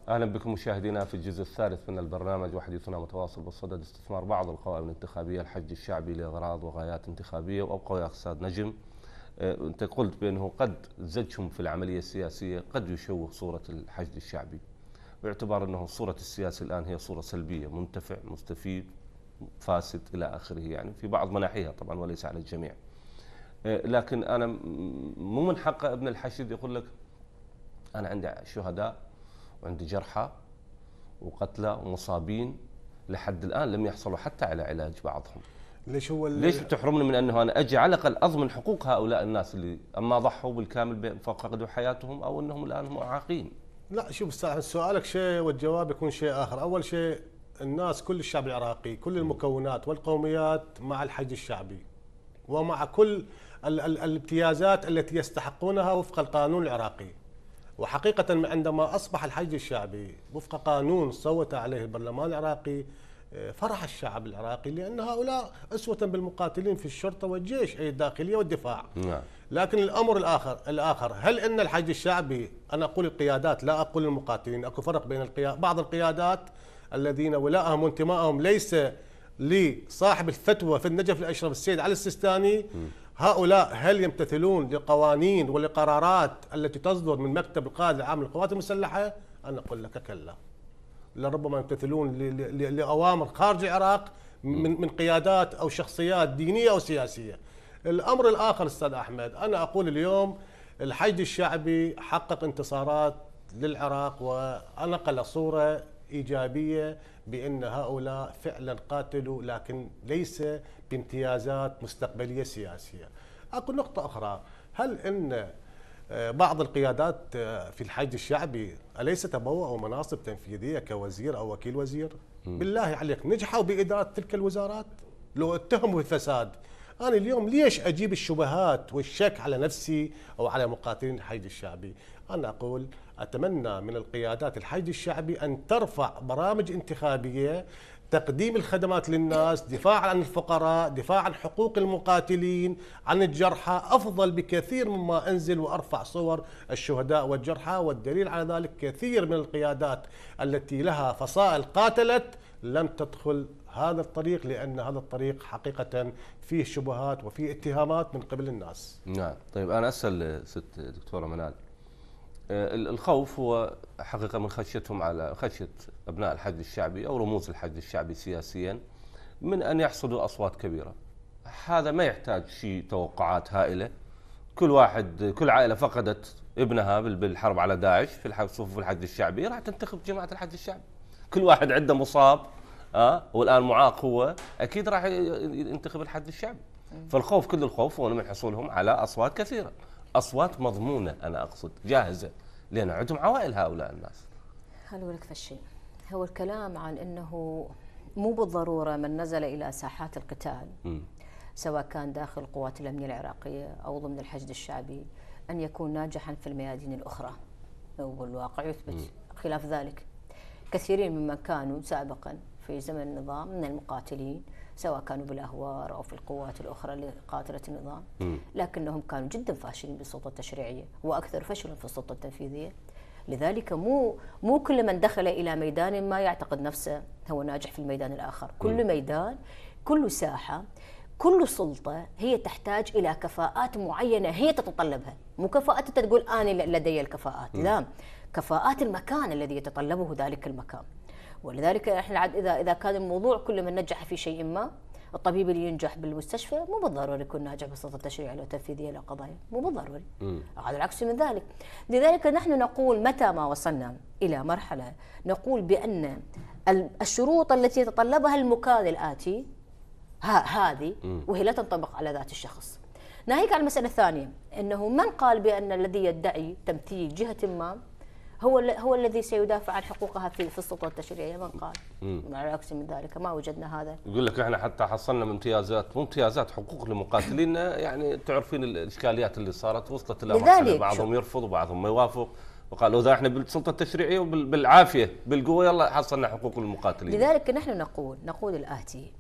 اهلا بكم مشاهدينا في الجزء الثالث من البرنامج وحديثنا متواصل بالصدد استثمار بعض القوائم الانتخابيه الحج الشعبي لاغراض وغايات انتخابيه وابقى يا استاذ نجم آه، انت قلت بانه قد زجهم في العمليه السياسيه قد يشوه صوره الحشد الشعبي باعتبار انه صوره السياسه الان هي صوره سلبيه منتفع مستفيد فاسد الى اخره يعني في بعض مناحيها طبعا وليس على الجميع آه، لكن انا مو من حق ابن الحشد يقول لك انا عندي شهداء وعنده جرحى وقتلى ومصابين لحد الان لم يحصلوا حتى على علاج بعضهم ليش هو ليش بتحرمني من انه انا اجي على الاقل اضمن حقوق هؤلاء الناس اللي اما ضحوا بالكامل فقدوا حياتهم او انهم الان هم اعاقين لا شوف استاذ سؤالك شيء والجواب يكون شيء اخر اول شيء الناس كل الشعب العراقي كل المكونات والقوميات مع الحج الشعبي ومع كل ال ال الامتيازات التي يستحقونها وفق القانون العراقي وحقيقة عندما أصبح الحج الشعبي وفق قانون صوت عليه البرلمان العراقي آه، فرح الشعب العراقي لأن هؤلاء أسوة بالمقاتلين في الشرطة والجيش أي الداخلية والدفاع نعم. لكن الأمر الآخر الآخر هل أن الحج الشعبي أنا أقول القيادات لا أقول المقاتلين أكو فرق بين القيادات بعض القيادات الذين ولاءهم وانتمائهم ليس لصاحب الفتوى في النجف الأشرف السيد علي السيستاني م. هؤلاء هل يمتثلون لقوانين ولقرارات التي تصدر من مكتب القائد العام للقوات المسلحة أنا أقول لك كلا لربما يمتثلون لأوامر خارج العراق من من قيادات أو شخصيات دينية أو سياسية الأمر الآخر أستاذ أحمد أنا أقول اليوم الحشد الشعبي حقق انتصارات للعراق ونقل صورة إيجابية بأن هؤلاء فعلا قاتلوا لكن ليس بامتيازات مستقبلية سياسية أكو نقطة أخرى هل أن آه، بعض القيادات آه، في الحج الشعبي أليس تبوأوا مناصب تنفيذية كوزير أو وكيل وزير؟ م. بالله عليك نجحوا بإدارة تلك الوزارات؟ لو اتهموا الفساد أنا اليوم ليش أجيب الشبهات والشك على نفسي أو على مقاتلين الحي الشعبي أنا أقول أتمنى من القيادات الحشد الشعبي أن ترفع برامج انتخابية تقديم الخدمات للناس دفاع عن الفقراء دفاع عن حقوق المقاتلين عن الجرحى أفضل بكثير مما أنزل وأرفع صور الشهداء والجرحى والدليل على ذلك كثير من القيادات التي لها فصائل قاتلت لم تدخل هذا الطريق لأن هذا الطريق حقيقة فيه شبهات وفيه اتهامات من قبل الناس نعم طيب أنا أسأل ست دكتورة منال آه، الخوف هو حقيقة من خشيتهم على خشية أبناء الحج الشعبي أو رموز الحج الشعبي سياسيا من أن يحصدوا أصوات كبيرة هذا ما يحتاج شيء توقعات هائلة كل واحد كل عائلة فقدت ابنها بالحرب على داعش في صفوف الحج الشعبي راح تنتخب جماعة الحج الشعبي كل واحد عنده مصاب اه والان معاق هو اكيد راح ينتخب الحشد الشعبي إيه. فالخوف كل الخوف هو من حصولهم على اصوات كثيره اصوات مضمونه انا اقصد جاهزه لان عندهم عوائل هؤلاء الناس خليني اقول لك فشي هو الكلام عن انه مو بالضروره من نزل الى ساحات القتال م. سواء كان داخل القوات الامنيه العراقيه او ضمن الحشد الشعبي ان يكون ناجحا في الميادين الاخرى والواقع يثبت م. خلاف ذلك كثيرين ممن كانوا سابقا في زمن النظام من المقاتلين سواء كانوا بالاهوار او في القوات الاخرى اللي قاتلت النظام لكنهم كانوا جدا فاشلين بالسلطه التشريعيه واكثر فشلا في السلطه التنفيذيه لذلك مو مو كل من دخل الى ميدان ما يعتقد نفسه هو ناجح في الميدان الاخر كل ميدان كل ساحه كل سلطة هي تحتاج إلى كفاءات معينة هي تتطلبها مو كفاءات أنت تقول أنا لدي الكفاءات م. لا كفاءات المكان الذي يتطلبه ذلك المكان ولذلك احنا عاد اذا اذا كان الموضوع كل من نجح في شيء ما الطبيب اللي ينجح بالمستشفى مو بالضروري يكون ناجح بالسلطه التشريعيه والتنفيذيه للقضايا مو بالضروري على العكس من ذلك لذلك نحن نقول متى ما وصلنا الى مرحله نقول بان الشروط التي يتطلبها المكان الاتي ها هذه وهي لا تنطبق على ذات الشخص ناهيك عن المساله الثانيه انه من قال بان الذي يدعي تمثيل جهه ما هو هو الذي سيدافع عن حقوقها في في السلطه التشريعيه من قال على العكس من ذلك ما وجدنا هذا يقول لك احنا حتى حصلنا امتيازات مو امتيازات حقوق لمقاتلينا يعني تعرفين الاشكاليات اللي صارت وصلت الى بعضهم يرفض وبعضهم ما يوافق وقالوا اذا احنا بالسلطه التشريعيه وبالعافيه بالقوه يلا حصلنا حقوق المقاتلين لذلك نحن نقول نقول الاتي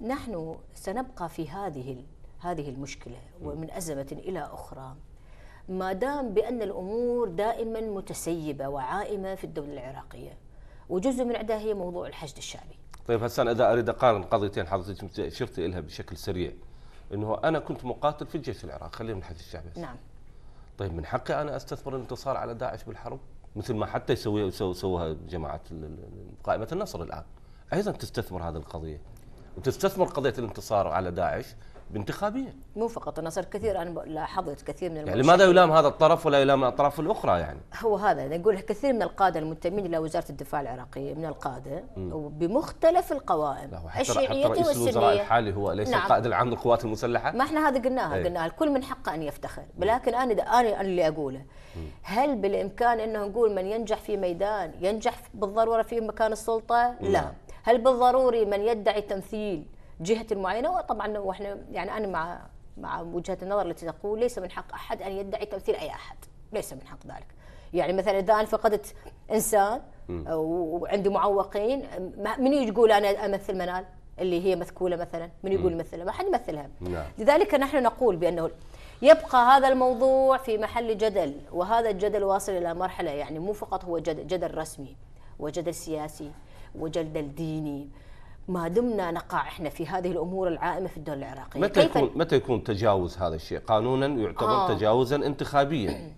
نحن سنبقى في هذه هذه المشكله ومن ازمه الى اخرى ما دام بأن الأمور دائما متسيبة وعائمة في الدولة العراقية وجزء من عندها هي موضوع الحشد الشعبي طيب هسه إذا أريد أقارن قضيتين حضرتك أشرت إليها بشكل سريع أنه أنا كنت مقاتل في الجيش العراقي خلينا من الحشد الشعبي نعم طيب من حقي أنا أستثمر الانتصار على داعش بالحرب مثل ما حتى يسويها سووها جماعة قائمة النصر الآن أيضا تستثمر هذه القضية وتستثمر قضية الانتصار على داعش بانتخابيا مو فقط انا صار كثير انا لاحظت كثير من يعني لماذا يلام هذا الطرف ولا يلام الاطراف الاخرى يعني؟ هو هذا نقول كثير من القاده المنتمين الى وزاره الدفاع العراقيه من القاده وبمختلف القوائم الشيعيه والسنيه رئيس الوزراء الحالي هو ليس نعم. القائد العام للقوات المسلحه؟ ما احنا هذا قلناها ايه؟ قلناها الكل من حقه ان يفتخر ولكن انا انا اللي اقوله هل بالامكان انه نقول من ينجح في ميدان ينجح بالضروره في مكان السلطه؟ لا هل بالضروري من يدعي تمثيل جهة معينة وطبعا واحنا يعني أنا مع مع وجهة النظر التي تقول ليس من حق أحد أن يدعي تمثيل أي أحد ليس من حق ذلك يعني مثلا إذا أنا فقدت إنسان آه، وعندي معوقين من يقول أنا أمثل منال اللي هي مثكولة مثلا من يقول يمثلها ما حد يمثلها نعم. لذلك نحن نقول بأنه يبقى هذا الموضوع في محل جدل وهذا الجدل واصل إلى مرحلة يعني مو فقط هو جدل, جدل رسمي وجدل سياسي وجدل ديني ما دمنا نقع احنا في هذه الامور العائمه في الدوله العراقيه متى يكون متى يكون تجاوز هذا الشيء قانونا يعتبر آه. تجاوزا انتخابيا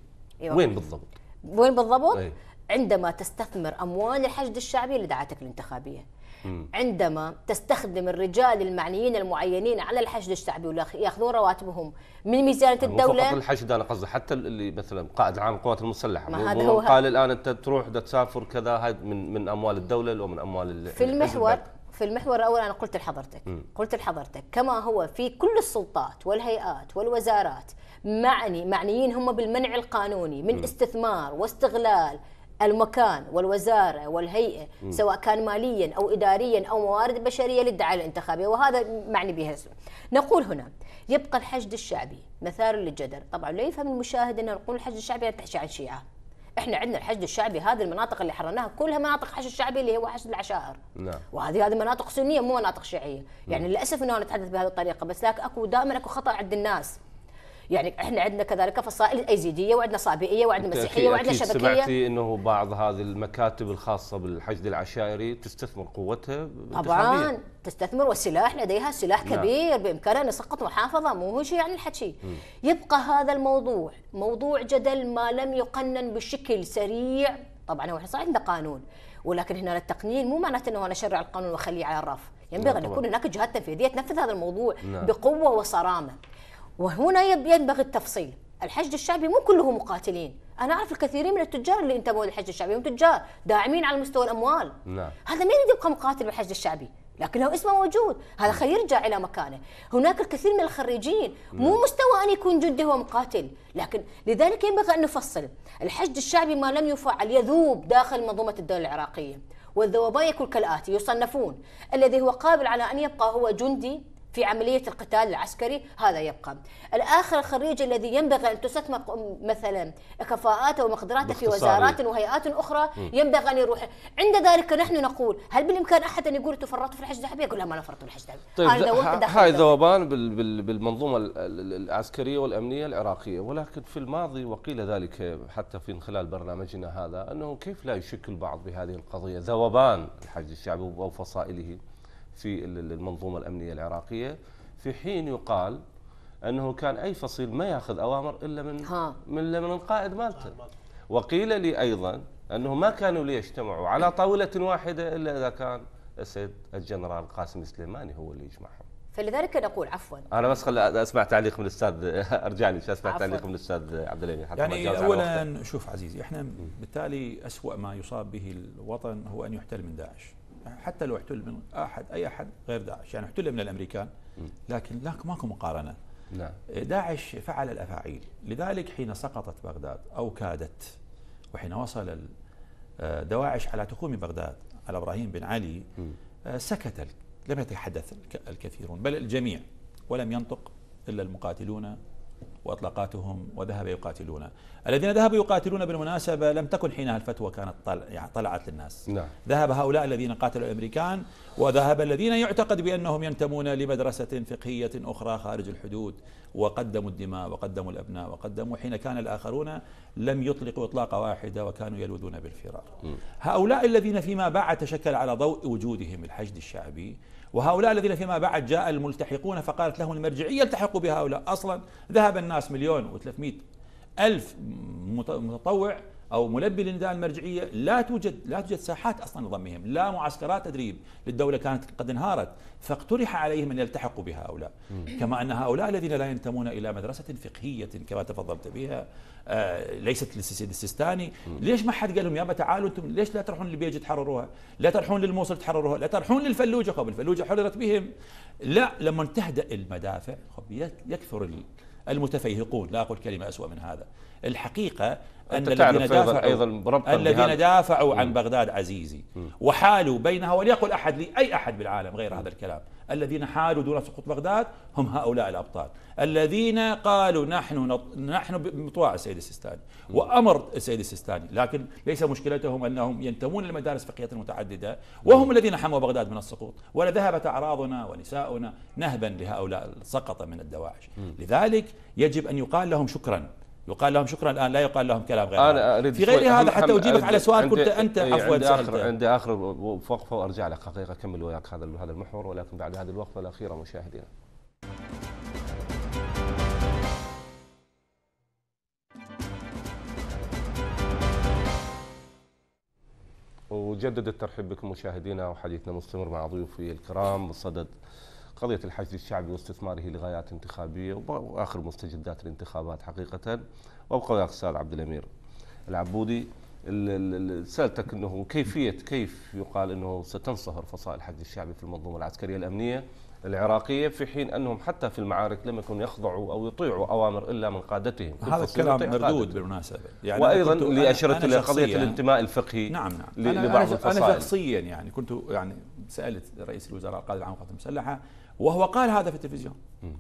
أيوة. وين بالضبط وين بالضبط أي. عندما تستثمر اموال الحشد الشعبي لدعاتك الانتخابيه م. عندما تستخدم الرجال المعنيين المعينين على الحشد الشعبي وياخذون رواتبهم من ميزانيه الدوله فقط الحشد انا قصدي حتى اللي مثلا قائد عام القوات المسلحه ما هذا هو قال الان انت تروح تسافر كذا من من اموال الدوله ومن اموال في المحور في المحور الاول انا قلت لحضرتك قلت لحضرتك كما هو في كل السلطات والهيئات والوزارات معني معنيين هم بالمنع القانوني من م. استثمار واستغلال المكان والوزاره والهيئه م. سواء كان ماليا او اداريا او موارد بشريه للدعايه الانتخابيه وهذا معني به نقول هنا يبقى الحشد الشعبي مثار للجدل طبعا لا يفهم المشاهد ان نقول الحشد الشعبي تحشي عن شيعه احنا عندنا الحشد الشعبي هذه المناطق اللي حررناها كلها مناطق حشد شعبي اللي هو حشد العشائر نعم وهذه هذه مناطق سنيه مو مناطق شيعيه يعني للاسف انه نتحدث بهذه الطريقه بس لكن اكو دائما اكو خطا عند الناس يعني احنا عندنا كذلك فصائل ايزيديه وعندنا صابئيه وعندنا مسيحيه وعندنا شبكيه سمعتي انه بعض هذه المكاتب الخاصه بالحشد العشائري تستثمر قوتها طبعا تستثمر والسلاح لديها سلاح نعم. كبير بامكانها ان يسقط محافظه مو هو شيء يعني الحكي يبقى هذا الموضوع موضوع جدل ما لم يقنن بشكل سريع طبعا هو احنا عندنا قانون ولكن هنا التقنين مو معناته انه انا اشرع القانون واخليه على الرف ينبغي يعني ان يكون هناك جهات تنفيذيه تنفذ هذا الموضوع نعم. بقوه وصرامه وهنا ينبغي التفصيل الحشد الشعبي مو كله مقاتلين انا اعرف الكثيرين من التجار اللي انتموا للحشد الشعبي هم تجار داعمين على مستوى الاموال نعم. هذا ما يريد يبقى مقاتل بالحشد الشعبي لكن لو اسمه موجود هذا نعم. خير يرجع الى مكانه هناك الكثير من الخريجين مو نعم. مستوى ان يكون جندي هو مقاتل لكن لذلك ينبغي ان نفصل الحشد الشعبي ما لم يفعل يذوب داخل منظومه الدوله العراقيه والذوبان يكون كالاتي يصنفون الذي هو قابل على ان يبقى هو جندي في عملية القتال العسكري هذا يبقى الآخر الخريج الذي ينبغي أن تستثمر مثلا كفاءاته ومقدراته في وزارات وهيئات أخرى ينبغي أن يروح عند ذلك نحن نقول هل بالإمكان أحد أن يقول تفرطت في الحج الذهبي يقول لا ما نفرط في الحج الذهبي طيب هاي ذوبان بالمنظومة العسكرية والأمنية العراقية ولكن في الماضي وقيل ذلك حتى في خلال برنامجنا هذا أنه كيف لا يشكل بعض بهذه القضية ذوبان الحج الشعبي وفصائله في المنظومة الأمنية العراقية في حين يقال أنه كان أي فصيل ما يأخذ أوامر إلا من ها. من من القائد مالته وقيل لي أيضا أنه ما كانوا ليجتمعوا على طاولة واحدة إلا إذا كان السيد الجنرال قاسم سليماني هو اللي يجمعهم فلذلك نقول عفوا انا بس خل اسمع تعليق من الاستاذ ارجع لي اسمع عفواً. تعليق من الاستاذ عبد الغني حتى يعني اولا شوف عزيزي احنا بالتالي اسوا ما يصاب به الوطن هو ان يحتل من داعش حتى لو احتل من احد اي احد غير داعش يعني احتل من الامريكان لكن لا ماكو مقارنه نعم. داعش فعل الافاعيل لذلك حين سقطت بغداد او كادت وحين وصل آه، دواعش على تقوم بغداد على ابراهيم بن علي آه، سكت لم يتحدث الكثيرون بل الجميع ولم ينطق الا المقاتلون واطلاقاتهم وذهب يقاتلون الذين ذهبوا يقاتلون بالمناسبة لم تكن حينها الفتوى كانت طل... يعني طلعت للناس نعم. ذهب هؤلاء الذين قاتلوا الأمريكان وذهب الذين يعتقد بأنهم ينتمون لمدرسة فقهية أخرى خارج الحدود وقدموا الدماء وقدموا الأبناء وقدموا حين كان الآخرون لم يطلقوا إطلاقة واحدة وكانوا يلوذون بالفرار م. هؤلاء الذين فيما بعد تشكل على ضوء وجودهم الحشد الشعبي وهؤلاء الذين فيما بعد جاء الملتحقون فقالت لهم المرجعية التحقوا بهؤلاء أصلا ذهب الناس مليون و300 ألف متطوع او ملبي لنداء المرجعيه لا توجد لا توجد ساحات اصلا لضمهم، لا معسكرات تدريب للدوله كانت قد انهارت، فاقترح عليهم ان يلتحقوا بهؤلاء، كما ان هؤلاء الذين لا ينتمون الى مدرسه فقهيه كما تفضلت بها آه ليست للسيستاني، ليش ما حد قال لهم يابا تعالوا انتم ليش لا تروحون للبيج تحرروها؟ لا تروحون للموصل تحرروها، لا تروحون للفلوجه قبل الفلوجه حررت بهم. لا لما تهدأ المدافع يكثر المتفيهقون لا أقول كلمة أسوأ من هذا الحقيقة أن الذين دافعوا أيضا الذين دافعوا عن بغداد عزيزي وحالوا بينها وليقل أحد لي أي أحد بالعالم غير هذا الكلام الذين حالوا دون سقوط بغداد هم هؤلاء الأبطال الذين قالوا نحن نط... نحن بمطواع السيد السيستاني وأمر السيد السيستاني لكن ليس مشكلتهم أنهم ينتمون للمدارس الفقهية المتعددة وهم الذين حموا بغداد من السقوط ولا ذهبت أعراضنا ونساؤنا نهبا لهؤلاء سقط من الدواعش لذلك يجب أن يقال لهم شكرا يقال لهم شكرا الان لا يقال لهم كلام غير انا اريد في غير هذا حتى اجيبك على سؤال كنت انت إيه، عفوا عندي اخر عندي اخر وقفه وارجع لك حقيقه اكمل وياك هذا هذا المحور ولكن بعد هذه الوقفه الاخيره مشاهدينا وجدد الترحيب بكم مشاهدينا وحديثنا مستمر مع ضيوفي الكرام بصدد قضية الحشد الشعبي واستثماره لغايات انتخابية وآخر مستجدات الانتخابات حقيقة وأبقى وياك الأستاذ عبد الأمير العبودي سألتك أنه كيفية كيف يقال أنه ستنصهر فصائل الحشد الشعبي في المنظومة العسكرية الأمنية العراقية في حين أنهم حتى في المعارك لم يكونوا يخضعوا أو يطيعوا أوامر إلا من قادتهم هذا الكلام مردود بالمناسبة يعني وأيضا اللي أشرت إلى قضية الانتماء الفقهي نعم نعم لبعض أنا, أنا شخصيا يعني كنت يعني سألت رئيس الوزراء القائد العام قاسم المسلحة وهو قال هذا في التلفزيون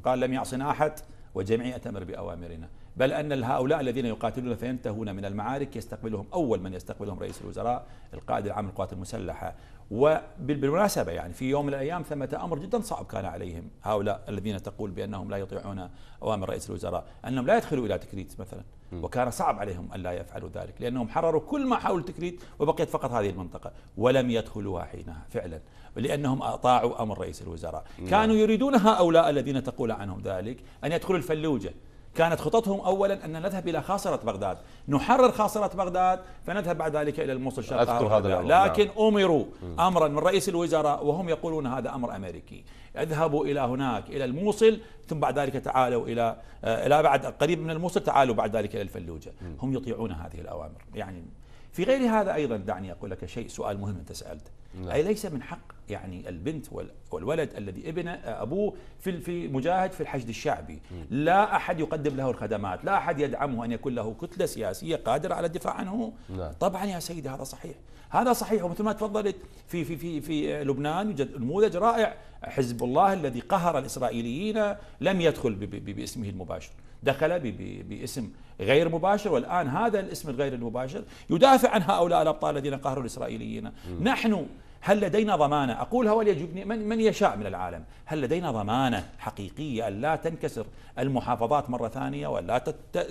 قال لم يعصنا أحد والجميع يأتمر بأوامرنا بل أن هؤلاء الذين يقاتلون فينتهون من المعارك يستقبلهم أول من يستقبلهم رئيس الوزراء القائد العام للقوات المسلحة وبالمناسبة يعني في يوم من الأيام ثمة أمر جدا صعب كان عليهم هؤلاء الذين تقول بأنهم لا يطيعون أوامر رئيس الوزراء أنهم لا يدخلوا إلى تكريت مثلا وكان صعب عليهم أن لا يفعلوا ذلك لأنهم حرروا كل ما حول تكريت وبقيت فقط هذه المنطقة ولم يدخلوها حينها فعلا لأنهم أطاعوا أمر رئيس الوزراء نعم. كانوا يريدون هؤلاء الذين تقول عنهم ذلك أن يدخلوا الفلوجة كانت خططهم أولا أن نذهب إلى خاصرة بغداد نحرر خاصرة بغداد فنذهب بعد ذلك إلى الموصل الشرقي نعم. لكن نعم. أمروا أمرا من رئيس الوزراء وهم يقولون هذا أمر أمريكي اذهبوا إلى هناك إلى الموصل ثم بعد ذلك تعالوا إلى آه، إلى بعد قريب من الموصل تعالوا بعد ذلك إلى الفلوجة هم يطيعون هذه الأوامر يعني في غير هذا أيضا دعني أقول لك شيء سؤال مهم أنت سألته نعم. أي ليس من حق يعني البنت والولد الذي ابن أبوه في في مجاهد في الحشد الشعبي لا أحد يقدم له الخدمات لا أحد يدعمه أن يكون له كتلة سياسية قادرة على الدفاع عنه لا. نعم. طبعا يا سيدي هذا صحيح هذا صحيح ومثل ما تفضلت في في في في لبنان يوجد نموذج رائع حزب الله الذي قهر الإسرائيليين لم يدخل باسمه المباشر دخل باسم غير مباشر والآن هذا الاسم الغير المباشر يدافع عن هؤلاء الأبطال الذين قهروا الإسرائيليين نحن هل لدينا ضمانة أقولها وليجبني من, من يشاء من العالم هل لدينا ضمانة حقيقية أن لا تنكسر المحافظات مرة ثانية ولا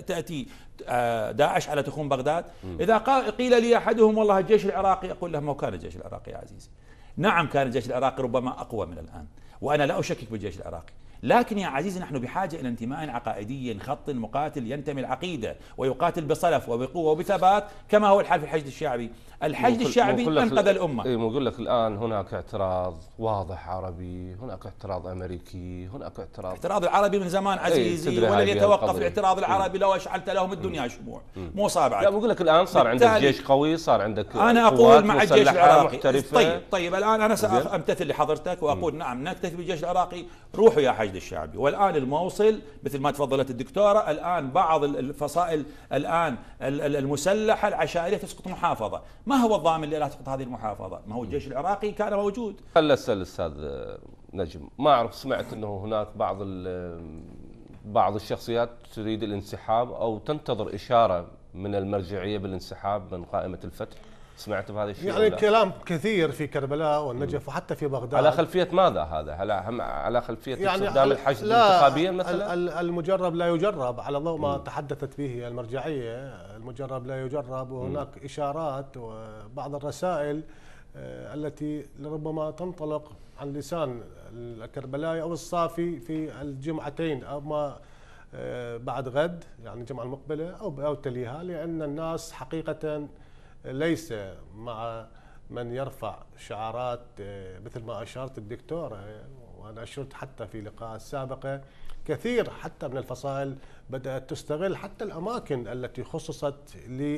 تأتي آه، داعش على تخوم بغداد إذا قيل لي أحدهم والله الجيش العراقي أقول له ما كان الجيش العراقي يا عزيزي نعم كان الجيش العراقي ربما أقوى من الآن وأنا لا أشكك بالجيش العراقي لكن يا عزيزي نحن بحاجة إلى انتماء عقائدي خط مقاتل ينتمي العقيدة ويقاتل بصلف وبقوة وبثبات كما هو الحال في الحشد الشعبي الحشد الشعبي انقذ الامه اي نقول لك الان هناك اعتراض واضح عربي هناك اعتراض امريكي هناك اعتراض الاعتراض العربي من زمان إيه، عزيزي إيه ولن يتوقف الاعتراض العربي لو اشعلت لهم الدنيا إيه. شموع إيه. مو صعب لا بقول لك الان صار عندك جيش قوي صار عندك انا اقول مع الجيش العراقي محترفة. طيب طيب الان انا سامتثل لحضرتك واقول نعم نكتفي بالجيش العراقي روحوا يا حشد الشعبي والان الموصل مثل ما تفضلت الدكتوره الان بعض الفصائل الان المسلحه العشائريه تسقط محافظه ما ما هو الضامن لإلها تسقط هذه المحافظة ما هو الجيش العراقي كان موجود خل أسأل الأستاذ نجم ما أعرف سمعت أنه هناك بعض بعض الشخصيات تريد الانسحاب أو تنتظر إشارة من المرجعية بالانسحاب من قائمة الفتح سمعت بهذا الشيء يعني كلام كثير في كربلاء والنجف وحتى في بغداد على خلفيه ماذا هذا؟ هل على خلفيه يعني استخدام الحشد انتخابيا مثلا؟ المجرب لا يجرب على ضوء ما تحدثت به المرجعيه المجرب لا يجرب وهناك م. اشارات وبعض الرسائل آه، التي ربما تنطلق عن لسان الكربلاء او الصافي في الجمعتين اما آه، بعد غد يعني الجمعه المقبله او او تليها لان الناس حقيقه ليس مع من يرفع شعارات آه، مثل ما اشرت الدكتوره آه، وانا اشرت حتى في لقاء السابقه كثير حتى من الفصائل بدات تستغل حتى الاماكن التي خصصت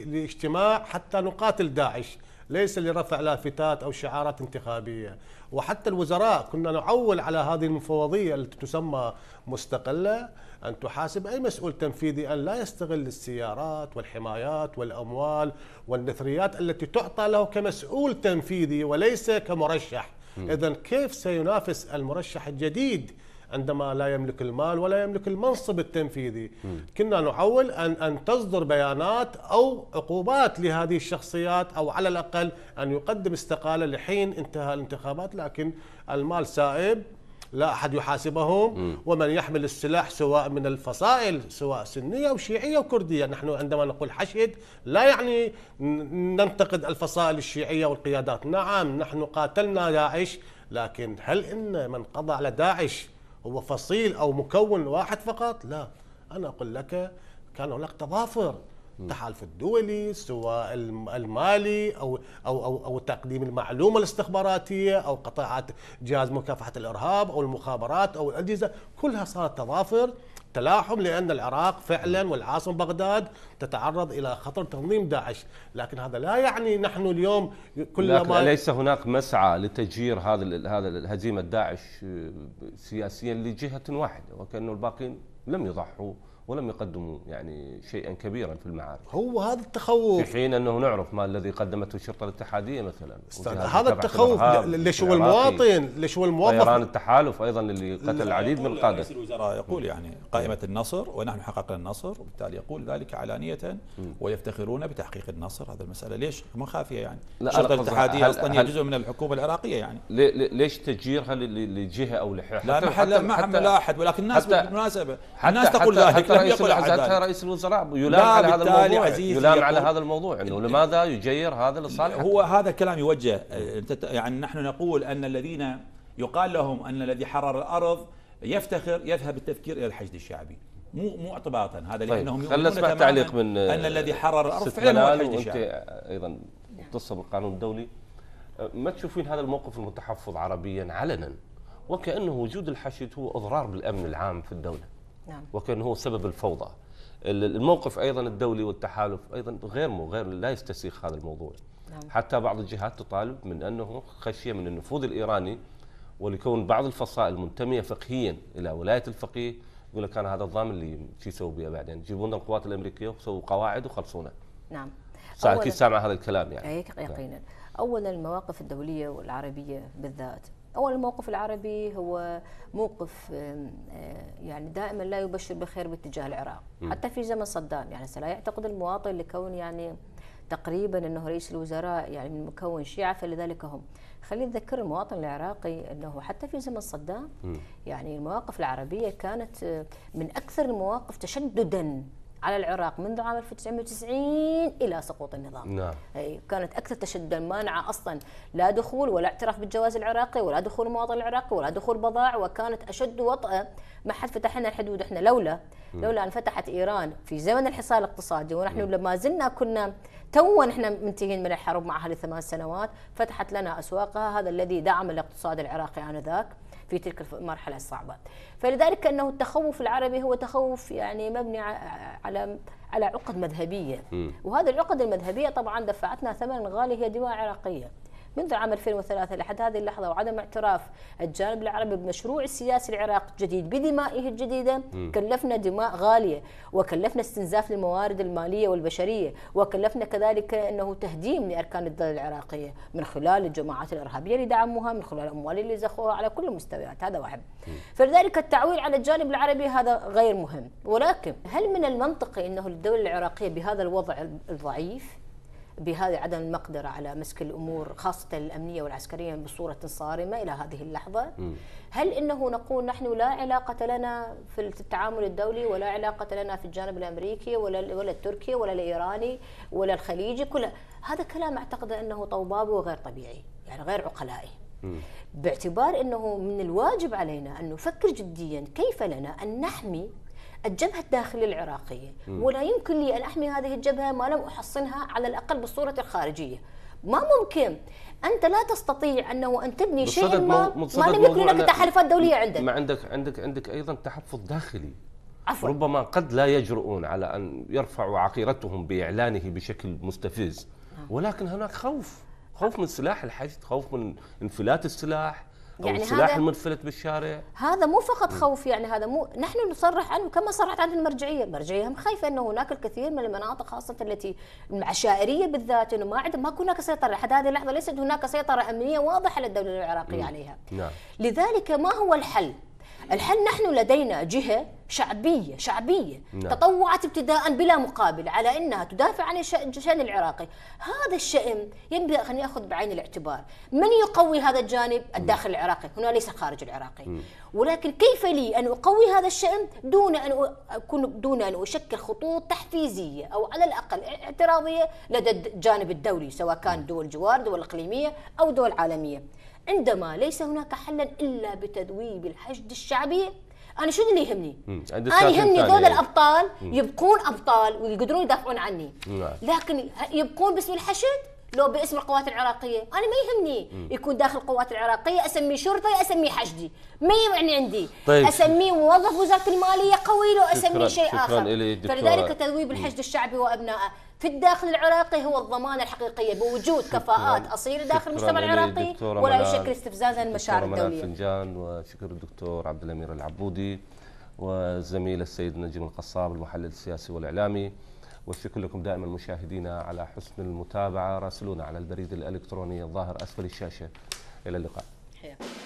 لاجتماع حتى نقاتل داعش ليس لرفع لافتات او شعارات انتخابيه وحتى الوزراء كنا نعول على هذه المفوضيه التي تسمى مستقله أن تحاسب أي مسؤول تنفيذي أن لا يستغل السيارات والحمايات والأموال والنثريات التي تعطى له كمسؤول تنفيذي وليس كمرشح إذا كيف سينافس المرشح الجديد عندما لا يملك المال ولا يملك المنصب التنفيذي م. كنا نحول أن, أن تصدر بيانات أو عقوبات لهذه الشخصيات أو على الأقل أن يقدم استقالة لحين انتهى الانتخابات لكن المال سائب لا أحد يحاسبهم م. ومن يحمل السلاح سواء من الفصائل سواء سنية أو شيعية أو كردية نحن عندما نقول حشد لا يعني ننتقد الفصائل الشيعية والقيادات نعم نحن قاتلنا داعش لكن هل إن من قضى على داعش هو فصيل أو مكون واحد فقط لا أنا أقول لك كان هناك تظافر التحالف الدولي سواء المالي او او او, أو تقديم المعلومه الاستخباراتيه او قطاعات جهاز مكافحه الارهاب او المخابرات او الاجهزه كلها صارت تضافر تلاحم لان العراق فعلا والعاصمه بغداد تتعرض الى خطر تنظيم داعش، لكن هذا لا يعني نحن اليوم كلما ليس هناك مسعى لتجير هذا هذا الهزيمه داعش آه، سياسيا لجهه واحده وكانه الباقين لم يضحوا ولم يقدموا يعني شيئا كبيرا في المعارك هو هذا التخوف في حين انه نعرف ما الذي قدمته الشرطه الاتحاديه مثلا هذا التخوف ليش هو المواطن ليش هو الموظف طيران التحالف ايضا اللي قتل العديد من القاده رئيس الوزراء يقول يعني قائمه النصر ونحن حققنا النصر وبالتالي يقول ذلك علانيه ويفتخرون بتحقيق النصر هذا المساله ليش ما خافيه يعني الشرطه الاتحاديه اصلا هي جزء من الحكومه العراقيه يعني ليش تجيرها لجهه او لحتى لا حتى, حتى, حتى, حتى لا احد ولكن الناس بالمناسبه الناس تقول ذلك رئيس يقل رئيس الوزراء يلام على هذا الموضوع يلام على هذا الموضوع انه لماذا يجير هذا لصالح هو هذا كلام يوجه آه، يعني نحن نقول ان الذين يقال لهم ان الذي حرر الارض يفتخر يذهب التفكير الى الحشد الشعبي مو مو اعتباطا هذا طيب. لانهم يؤمنون اسمع تعليق من ان آه، الذي حرر الارض فعلا هو الحشد الشعبي ايضا مختصه بالقانون الدولي آه، ما تشوفين هذا الموقف المتحفظ عربيا علنا وكانه وجود الحشد هو اضرار بالامن العام في الدوله نعم. وكان هو سبب الفوضى الموقف ايضا الدولي والتحالف ايضا غير غير لا يستسيخ هذا الموضوع نعم. حتى بعض الجهات تطالب من انه خشيه من النفوذ الايراني ولكون بعض الفصائل منتميه فقهيا الى ولايه الفقيه يقول لك انا هذا الضامن اللي شو يسوي بها بعدين يجيبون القوات الامريكيه وسووا قواعد وخلصونا نعم اكيد سامع هذا الكلام يعني إيه، يقينا نعم. اولا المواقف الدوليه والعربيه بالذات اولا الموقف العربي هو موقف آه، يعني دائما لا يبشر بخير باتجاه العراق م. حتى في زمن صدام يعني لا يعتقد المواطن لكون يعني تقريبا انه رئيس الوزراء يعني من مكون شيعه فلذلك هم خلينا نذكر المواطن العراقي انه حتى في زمن صدام يعني المواقف العربيه كانت آه، من اكثر المواقف تشددا على العراق منذ عام 1990 الى سقوط النظام نعم أي كانت اكثر تشددا مانعه اصلا لا دخول ولا اعتراف بالجواز العراقي ولا دخول مواطن العراقي ولا دخول بضائع وكانت اشد وطأه ما حد فتح لنا الحدود احنا لولا لولا ان فتحت ايران في زمن الحصار الاقتصادي ونحن م. لما زلنا كنا تو احنا منتهين من الحرب معها لثمان سنوات فتحت لنا اسواقها هذا الذي دعم الاقتصاد العراقي انذاك في تلك المرحلة الصعبة فلذلك أنه التخوف العربي هو تخوف يعني مبني على على عقد مذهبية وهذه العقد المذهبية طبعا دفعتنا ثمن غالي هي دماء عراقية منذ عام 2003 لحد هذه اللحظة وعدم اعتراف الجانب العربي بمشروع السياسي العراق الجديد بدمائه الجديدة كلفنا دماء غالية وكلفنا استنزاف للموارد المالية والبشرية وكلفنا كذلك أنه تهديم لأركان الدولة العراقية من خلال الجماعات الإرهابية اللي دعموها من خلال الأموال اللي زخوها على كل المستويات هذا واحد فلذلك التعويل على الجانب العربي هذا غير مهم ولكن هل من المنطقي أنه الدولة العراقية بهذا الوضع الضعيف بهذا عدم المقدرة على مسك الأمور خاصة الأمنية والعسكرية بصورة صارمة إلى هذه اللحظة م. هل إنه نقول نحن لا علاقة لنا في التعامل الدولي ولا علاقة لنا في الجانب الأمريكي ولا ولا التركي ولا الإيراني ولا الخليجي كل هذا كلام أعتقد أنه طوبابي وغير طبيعي يعني غير عقلائي باعتبار أنه من الواجب علينا أن نفكر جديا كيف لنا أن نحمي الجبهة الداخلية العراقية م. ولا يمكن لي أن أحمي هذه الجبهة ما لم أحصنها على الأقل بالصورة الخارجية ما ممكن انت لا تستطيع انه ان تبني شيء ما ما لم يكن لك تحالفات دوليه عندك ما عندك عندك عندك ايضا تحفظ داخلي عفوا ربما قد لا يجرؤون على ان يرفعوا عقيرتهم باعلانه بشكل مستفز نعم. ولكن هناك خوف خوف من سلاح الحشد خوف من انفلات السلاح او يعني السلاح المنفلت بالشارع هذا مو فقط خوف يعني هذا مو نحن نصرح عنه كما صرحت عن المرجعيه، المرجعيه هم خايفه انه هناك الكثير من المناطق خاصه التي العشائريه بالذات انه ما عندهم ماكو هناك سيطره لحد هذه اللحظه ليست هناك سيطره امنيه واضحه للدوله العراقيه عليها. نعم. لذلك ما هو الحل؟ الحين نحن لدينا جهة شعبية شعبية نعم. تطوعت ابتداء بلا مقابل على أنها تدافع عن الشأن العراقي هذا الشأن ينبغي أن يأخذ بعين الاعتبار من يقوي هذا الجانب نعم. الداخل العراقي هنا ليس خارج العراقي م. نعم. ولكن كيف لي أن أقوي هذا الشأن دون أن أكون دون أن أشكل خطوط تحفيزية أو على الأقل اعتراضية لدى الجانب الدولي سواء كان نعم. دول جوار دول إقليمية أو دول عالمية عندما ليس هناك حلا إلا بتذويب الحشد الشعبي أنا شو اللي يهمني؟ أنا يهمني ذول يعني. الأبطال يبقون أبطال ويقدرون يدافعون عني نعم. لكن يبقون باسم الحشد لو باسم القوات العراقيه انا ما يهمني مم. يكون داخل القوات العراقيه اسميه شرطي اسميه حشدي ما يعني عندي طيب. اسميه موظف وزاره الماليه قوي لو اسميه شيء شكراً اخر فلذلك تذويب الحشد الشعبي وابنائه في الداخل العراقي هو الضمانه الحقيقيه بوجود كفاءات اصيله داخل المجتمع العراقي ولا يشكل استفزازا للمشاعر الدوليه. فنجان وشكر الدكتور عبد الامير العبودي والزميل السيد نجيب القصاب المحلل السياسي والاعلامي والشكر لكم دائما مشاهدينا على حسن المتابعه راسلونا على البريد الالكتروني الظاهر اسفل الشاشه الى اللقاء. حياك.